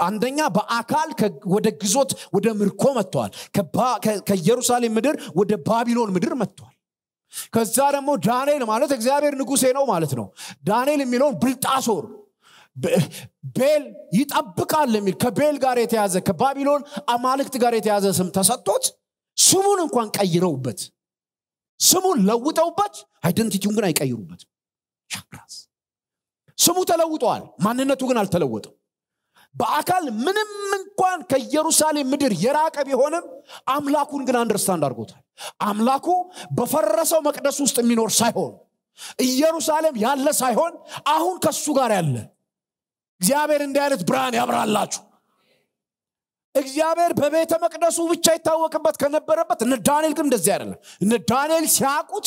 አንደኛ በአካል ወደ ግዞት ወደ ምርኮ መጥተዋል። ከኢየሩሳሌም ምድር ወደ ባቢሎን ምድር መጥተዋል። ከዛ ደግሞ ዳንኤል ማለት እግዚአብሔር ንጉሴ ነው ማለት ነው። ዳንኤል የሚለውን ብልጣሶር ቤል ይጠብቃል የሚል ከቤል ጋር የተያዘ ከባቢሎን አማልክት ጋር የተያዘ ስም ተሰጥቶት ስሙን እንኳን ቀይረውበት ስሙን ለውጠውበት አይደንቲቲውን ግን አይቀይሩበት ስሙ ተለውጠዋል ማንነቱ ግን አልተለወጠም በአካል ምንም እንኳን ከኢየሩሳሌም ምድር የራቀ ቢሆንም አምላኩን ግን አንደርስታንድ አድርጎታል አምላኩ በፈረሰው መቅደስ ውስጥ የሚኖር ሳይሆን ኢየሩሳሌም ያለ ሳይሆን አሁን ከሱ ጋር ያለ እግዚአብሔር እንዲህ አይነት ብርሃን ያብራላችሁ እግዚአብሔር በቤተ መቅደሱ ብቻ ይታወቅበት ከነበረበት እነ ዳንኤል ግን እንደዚህ አይደለም እነ ዳንኤል ሲያቁት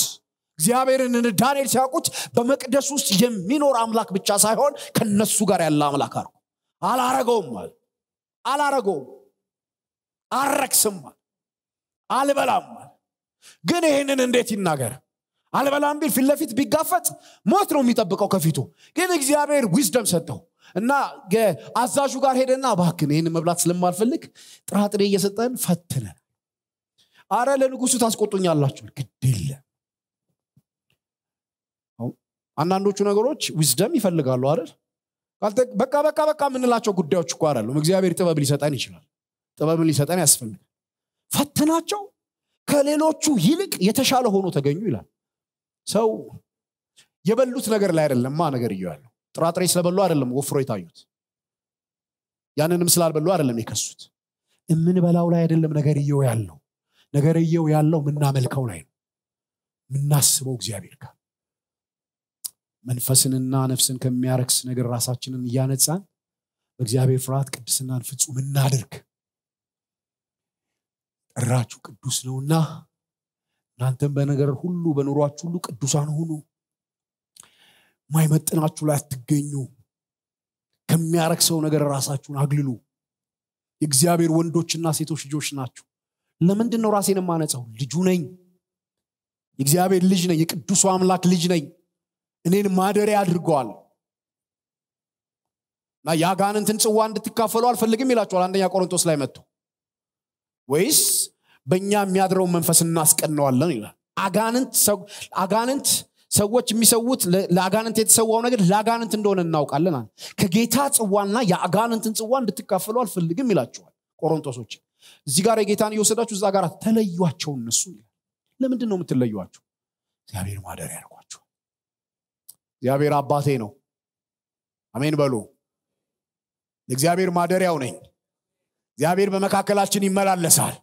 እግዚአብሔርን እነ ዳንኤል ሲያቁት በመቅደሱ ውስጥ የሚኖር አምላክ ብቻ ሳይሆን ከነሱ ጋር ያለ አምላክ አርጉ አላረገውም አለ አላረገውም አረክስም አልበላም ግን ይህንን እንዴት ይናገር አልበላም ቢል ፊት ለፊት ቢጋፈጥ ሞት ነው የሚጠብቀው ከፊቱ ግን እግዚአብሔር ዊዝደም ሰጠው እና አዛዡ ጋር ሄደና ባክን ይህን መብላት ስለማልፈልግ ጥራጥሬ እየሰጠን ፈትነ አረ ለንጉሱ ታስቆጡኛላችሁ ግድ የለም አንዳንዶቹ ነገሮች ዊዝደም ይፈልጋሉ አይደል በቃ በቃ በቃ የምንላቸው ጉዳዮች እኮ አይደሉም እግዚአብሔር ጥበብ ሊሰጠን ይችላል ጥበብ ሊሰጠን ያስፈልጋል ፈትናቸው ከሌሎቹ ይልቅ የተሻለ ሆኖ ተገኙ ይላል ሰው የበሉት ነገር ላይ አይደለም ማ ነገር እያለሁ ጥራጥሬ ስለበሉ አይደለም ወፍሮ የታዩት ያንንም ስላልበሉ አይደለም የከሱት የምንበላው ላይ አይደለም ነገርየው ያለው ነገርየው ያለው የምናመልከው ላይ ነው የምናስበው እግዚአብሔር ጋር መንፈስንና ነፍስን ከሚያረክስ ነገር ራሳችንን እያነፃን በእግዚአብሔር ፍርሃት ቅድስናን ፍጹም እናድርግ ጠራችሁ ቅዱስ ነውና እናንተም በነገር ሁሉ በኑሯችሁ ሁሉ ቅዱሳን ሁኑ ማይመጥናችሁ ላይ አትገኙ ሰው ነገር ራሳችሁን አግልሉ የእግዚአብሔር ወንዶችና ሴቶች ልጆች ናችሁ ለምንድን ነው ራሴን የማነጸው ልጁ ነኝ የእግዚአብሔር ልጅ ነኝ የቅዱሱ አምላክ ልጅ ነኝ እኔን ማደሪያ አድርገዋል እና የአጋንንትን ጽዋ እንድትካፈሉ አልፈልግም ይላቸዋል አንደኛ ቆሮንቶስ ላይ መጥቶ ወይስ በእኛ የሚያድረውን መንፈስ እናስቀነዋለን ይላል አጋንንት ሰዎች የሚሰዉት ለአጋንንት የተሰዋው ነገር ለአጋንንት እንደሆነ እናውቃለን ከጌታ ጽዋና የአጋንንትን ጽዋ እንድትካፈሉ አልፈልግም ይላቸዋል ቆሮንቶሶች እዚህ ጋር የጌታን እየወሰዳችሁ እዛ ጋር ተለዩቸው እነሱ ለምንድን ነው የምትለዩቸው እግዚአብሔር ማደሪያ ያርጓቸው እግዚአብሔር አባቴ ነው አሜን በሉ እግዚአብሔር ማደሪያው ነኝ እግዚአብሔር በመካከላችን ይመላለሳል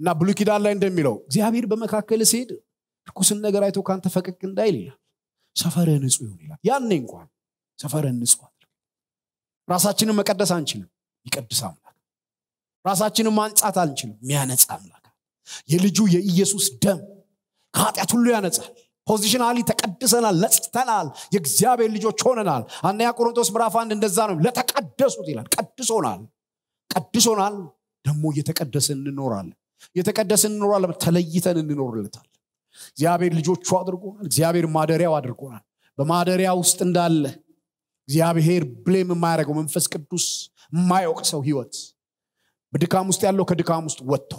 እና ብሉ ኪዳን ላይ እንደሚለው እግዚአብሔር በመካከል ሲሄድ ርኩስን ነገር አይቶ ከአንተ ፈቀቅ እንዳይል ይላል ሰፈረ ንጹ ይሁን ይላል ያኔ እንኳን ሰፈረ ንጹ አድርግ ራሳችንን መቀደስ አንችልም ይቀድስ አምላክ ራሳችንን ማንጻት አንችልም የሚያነጻ አምላክ የልጁ የኢየሱስ ደም ከኃጢአት ሁሉ ያነጻል ፖዚሽናሊ ተቀድሰናል ነጽተናል የእግዚአብሔር ልጆች ሆነናል አንደኛ ቆሮንቶስ ምራፍ አንድ እንደዛ ነው ለተቀደሱት ይላል ቀድሶናል ቀድሶናል ደግሞ እየተቀደስን እንኖራለን እየተቀደስን እንኖራለን ተለይተን እንኖርለታል እግዚአብሔር ልጆቹ አድርጎናል እግዚአብሔር ማደሪያው አድርጎናል በማደሪያ ውስጥ እንዳለ እግዚአብሔር ብሌም የማያደርገው መንፈስ ቅዱስ ሰው ህይወት በድካም ውስጥ ያለው ከድካም ውስጥ ወጥቶ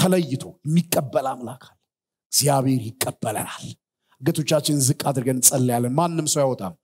ተለይቶ የሚቀበል አምላክ አለ እግዚአብሔር ይቀበለናል እገቶቻችን ዝቅ አድርገን እንጸልያለን ማንም ሰው አይወጣም